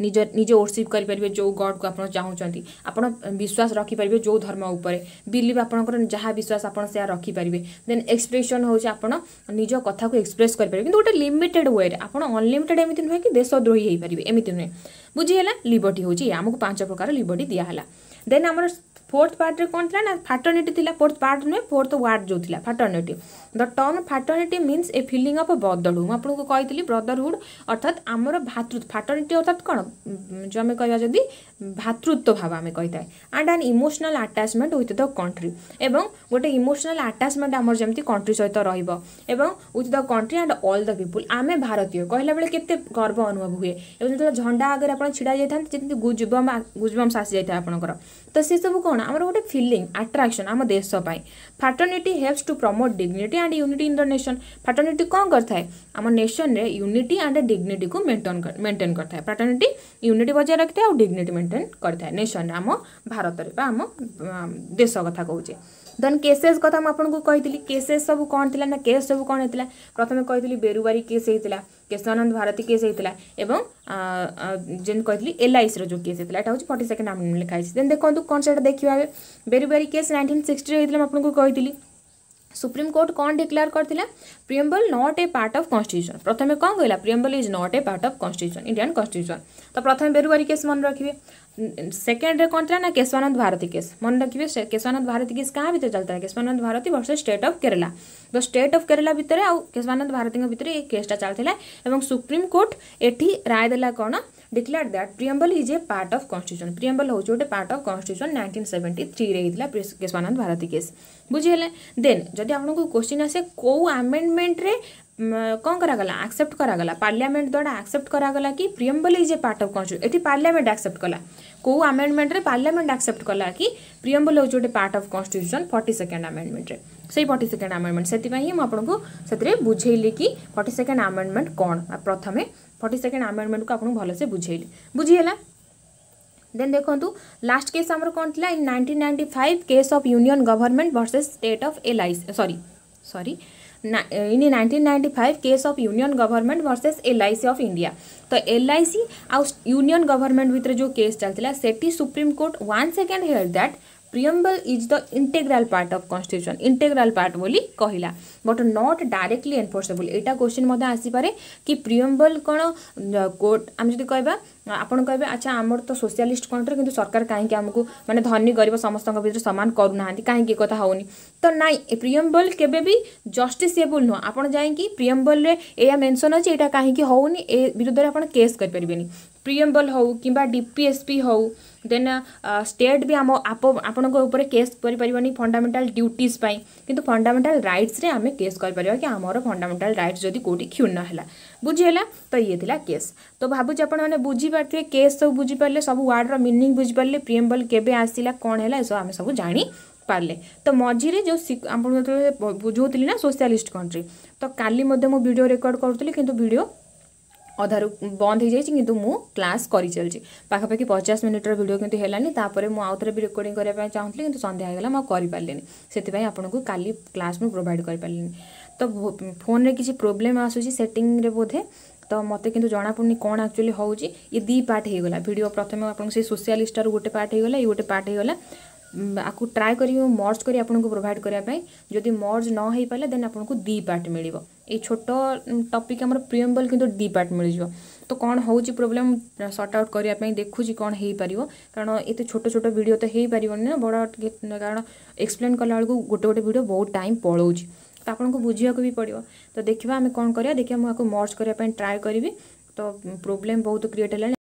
নিজ নিজে ওরশিপ করে যে গড কু আপনার চাহুমান আপনার বিশ্বাস রকিপারে যে ধর্ম উপরে বিলিভ আপনার যা বিশ্বাস আপনার সেয়া রকিপারে দেন এক্সপ্রেসন হচ্ছে আপনার নিজ কথা এক্সপ্রেস করে কিন্তু গোটে লিমিটেড ওয়ে আপনার অনলিমিটেড এমনি নুহে কি দেশদ্রোহী হয়ে পারে এমনি নুহে বুঝিগাল লিবর্টি হচ্ছে আমুক পাঁচ প্রকার লিবর্টি দিয়া হল দেন আমার फोर्थ पार्ट्रे कौन था ना फैटर्निटी थी फोर्थ पार्ट नुहे फोर्थ वार्ड जो था fraternity the term fraternity means a feeling of brotherhood मुझे कही ब्रदरहुड अर्थात आमर भातृ फैटर्निटी अर्थात कौन जो आम कह ଭାତୃତ୍ୱ ଭାବ ଆମେ କହିଥାଏ and an emotional attachment with the country ଏବଂ ଗୋଟେ ଇମୋସନାଲ୍ ଆଟାଚମେଣ୍ଟ ଆମର ଯେମିତି କଣ୍ଟ୍ରି ସହିତ ରହିବ ଏବଂ with the country and all the people ଆମେ ଭାରତୀୟ କହିଲା ବେଳେ କେତେ ଗର୍ବ ଅନୁଭବ ହୁଏ ଏବଂ ଯେତେବେଳେ ଝଣ୍ଡା ଆଗରେ ଆପଣ ଛିଡ଼ା ଯାଇଥାନ୍ତି ଯେମିତି ଗୁଜବମ୍ ଗୁଜବମ୍ସ ଆସିଯାଇଥାଏ ଆପଣଙ୍କର ତ ସେସବୁ କ'ଣ ଆମର ଗୋଟେ ଫିଲିଂ ଆଟ୍ରାକ୍ସନ୍ ଆମ ଦେଶ ପାଇଁ fraternity helps to promote dignity and unity in the nation fraternity କ'ଣ କରିଥାଏ ଆମ ନେସନ୍ରେ ୟୁନିଟି ଆଣ୍ଡ ଡିଗ୍ନିଟିକୁ ମେଣ୍ଟେନ୍ ମେଣ୍ଟେନ୍ କରିଥାଏ ଫାଟର୍ନିଟି ୟୁନିଟି ବଜାୟ ରଖିଥାଏ ଆଉ ଡିଗ୍ନିଟି ମେଣ୍ଟେନ୍ କଣ୍ଟେଣ୍ଟ କରିଥାଏ ନେସନ୍ ଆମ ଭାରତରେ ବା ଆମ ଦେଶ କଥା କହୁଛେ ଦେନ୍ କେସେସ୍ କଥା ମୁଁ ଆପଣଙ୍କୁ କହିଥିଲି କେସେସ୍ ସବୁ କ'ଣ ଥିଲା ନା କେସ୍ ସବୁ କ'ଣ ହେଇଥିଲା ପ୍ରଥମେ କହିଥିଲି ବେରୁବାରୀ କେସ୍ ହେଇଥିଲା କେଶବାନନ୍ଦ ଭାରତୀ କେସ୍ ହେଇଥିଲା ଏବଂ ଯେମିତି କହିଥିଲି ଏଲ୍ଆଇସିର ଯେଉଁ କେସ୍ ହେଇଥିଲା ଏଇଟା ହେଉଛି ଫର୍ଟି ସେକେଣ୍ଡ ଆମେଣ୍ଡମେଣ୍ଟ ଲେଖା ହେଇଛି ଦେନ୍ ଦେଖନ୍ତୁ କ'ଣ ସେଇଟା ଦେଖିବା ଏବେ ବେରୁବାରୀ କେସ୍ ନାଇଣ୍ଟିନ୍ ସିକ୍ସଟିରେ ହେଇଥିଲା ମୁଁ ଆପଣଙ୍କୁ କହିଥିଲି सुप्रीम कोर्ट कौन डिक्लेयर करथिला preamble not a part of constitution प्रथम कौन कहला preamble is not a part of constitution Indian constitution तो प्रथम बेरुवारी केस मन रखिए सेकेंड रे कौन था ना केशवानंद भारती केस मन रखिए केशवानंद भारती केस कहाँ भितर चलता है केशवानंद भारती वर्ष स्टेट ऑफ केरला तो स्टेट ऑफ केरला भितर आ केशवानंद भारती भितर ये केसटा चलता और सुप्रीम कोर्ट एटी राय देला कौन declare that preamble is a part of constitution preamble हूँ गोटे part of constitution nineteen seventy three होता केशवानंद भारती केस बुझीगले देन जदि आपको क्वेश्चन आसे कौ आमेडमेंट कौन करागला एक्सेप्ट करागला पार्लियामेंट द्वारा एक्सेप्ट करागला कि preamble is part of constitution ये पार्लियामेंट एक्सेप्ट कला कौ आमेडमेंट पार्लियामेंट एक्सेप्ट कला कि प्रियम्बल हो गोटे part of constitution forty second amendment से ही फर्टी सेकेंड आमेडमेंट से ही आपको से बुझेली कि फर्टी सेकेंड आमेडमेंट कौन प्रथम फर्टी सेकेंड आमेडमेंट को आप भलसे बुझेली बुझेगा देन देखु लास्ट केस आम कौन थी in nineteen ninety five case of union government versus state of L I sorry sorry in nineteen ninety five case of union government versus L I C of India तो L I C आउ union government भितर जो case चलता सेठी Supreme Court one second held that preamble is the integral part of constitution integral part boli kahila but not directly enforceable eta question madha asipare ki preamble kono court ame jodi kahiba ଆପଣ କହିବେ ଆଚ୍ଛା ଆମର ତ socialist country କିନ୍ତୁ ସରକାର କାହିଁକି ଆମକୁ ମାନେ ଧନୀ ଗରିବ ସମସ୍ତଙ୍କ ଭିତରେ ସମାନ କରୁନାହାନ୍ତି କାହିଁକି କଥା ହେଉନି ତ ନାଇଁ ଏ ପ୍ରିୟମ୍ବଲ୍ କେବେ ବି ଜଷ୍ଟିସିଏବୁଲ୍ ନୁହଁ ଆପଣ ଯାଇକି ପ୍ରିୟମ୍ବଲ୍ରେ ଏଇଆ ମେନ୍ସନ୍ ଅଛି ଏଇଟା କାହିଁକି ହେଉନି ଏ ବିରୁଦ୍ଧରେ ଆପଣ କେସ୍ କରିପାରିବେନି ପ୍ରିୟମ୍ବଲ୍ ହେଉ କିମ୍ବା ଡିପିଏସ୍ପି ହେଉ ଦେନ୍ ଷ୍ଟେଟ୍ ବି ଆମ ଆପଣଙ୍କ ଉପରେ କେସ୍ କରିପାରିବନି ଫଣ୍ଡାମେଣ୍ଟାଲ ଡ୍ୟୁଟିଜ୍ ପାଇଁ କିନ୍ତୁ ଫଣ୍ଡାମେଣ୍ଟାଲ ରାଇଟ୍ସରେ ଆମେ କେସ୍ କରିପାରିବା କି ଆମର ଫଣ୍ଡାମେଣ୍ଟାଲ ରାଇଟ୍ସ ଯଦି କେଉଁଠି କ୍ଷୁଣ୍ଣ ହେଲା ବୁଝିହେଲା ତ ଇଏ ଥିଲା କେସ୍ ତ ଭାବୁଛି ଆପଣମାନେ ବୁଝିପାରିଥିଲେ କେସ୍ ସବୁ ବୁଝିପାରିଲେ ସବୁ ୱାର୍ଡ଼ର ମିନିଂ ବୁଝିପାରିଲେ ପ୍ରିଏମ୍ବଲ୍ କେବେ ଆସିଲା କ'ଣ ହେଲା ଏସବୁ ଆମେ ସବୁ ଜାଣି ପାରଲେ ତ ମଝିରେ ଯେଉଁ ଆପଣଙ୍କୁ ଯେତେବେଳେ ବୁଝାଉଥିଲି ନା ସୋସିଆଲିଷ୍ଟ କଣ୍ଟ୍ରି ତ କାଲି ମଧ୍ୟ ମୁଁ ଭିଡ଼ିଓ ରେକର୍ଡ଼ କରୁଥିଲି କିନ୍ତୁ ଭିଡ଼ିଓ অধার বন্ধ হৈ جاي চিকিন্তু ম ক্লাছ কৰি চলি পা কা পা কি 50 মিনিটৰ ভিডিঅ' কিন্তু হেলা নি তাৰ পাৰে ম আউতৰ ভি ৰেকৰ্ডিং কৰিবলৈ চাওঁল কিন্তু সন্ধিয়া হৈ গ'ল ম কৰিব পাৰিল নি সেতে বাই আপোনাক কালি ক্লাছত প্ৰোভাইড কৰি পাৰিল নি ত ফোনৰে কিছি প্ৰবলেম আছে চি ছেটিংগৰে বোধে ত মতে কিন্তু জনা পৰনি কোন একচুৱেলি হ'উজি ই দি পাঠ হৈ গ'ল ভিডিঅ' প্ৰথম ম আপোনাক সেই ছ'ছিয়েলিষ্টৰ গটে পাঠ হৈ গ'ল ই গটে পাঠ হৈ গ'ল आपको ट्राए कर मर्ज कर प्रोभाइड करवाई जदि मर्ज न हो पारे देन आपन दी पार्ट मिल छोट टपिक प्रियम्बल कि दी पार्ट मिल जाव तो कौन हो प्रोब्लेम सर्ट आउट करने देखुची कौन हो पार कारण ये छोट छोट भिड तो हो पारे ना बड़ा कारण एक्सप्लेन कला बेलू गोटे गोटे भिड बहुत टाइम पलाऊँच तो आपको बुझाक भी पड़ो तो देखा आम कौन कर देखिए मुझे मर्ज करने ट्राए करी तो प्रोब्लेम बहुत क्रिएट है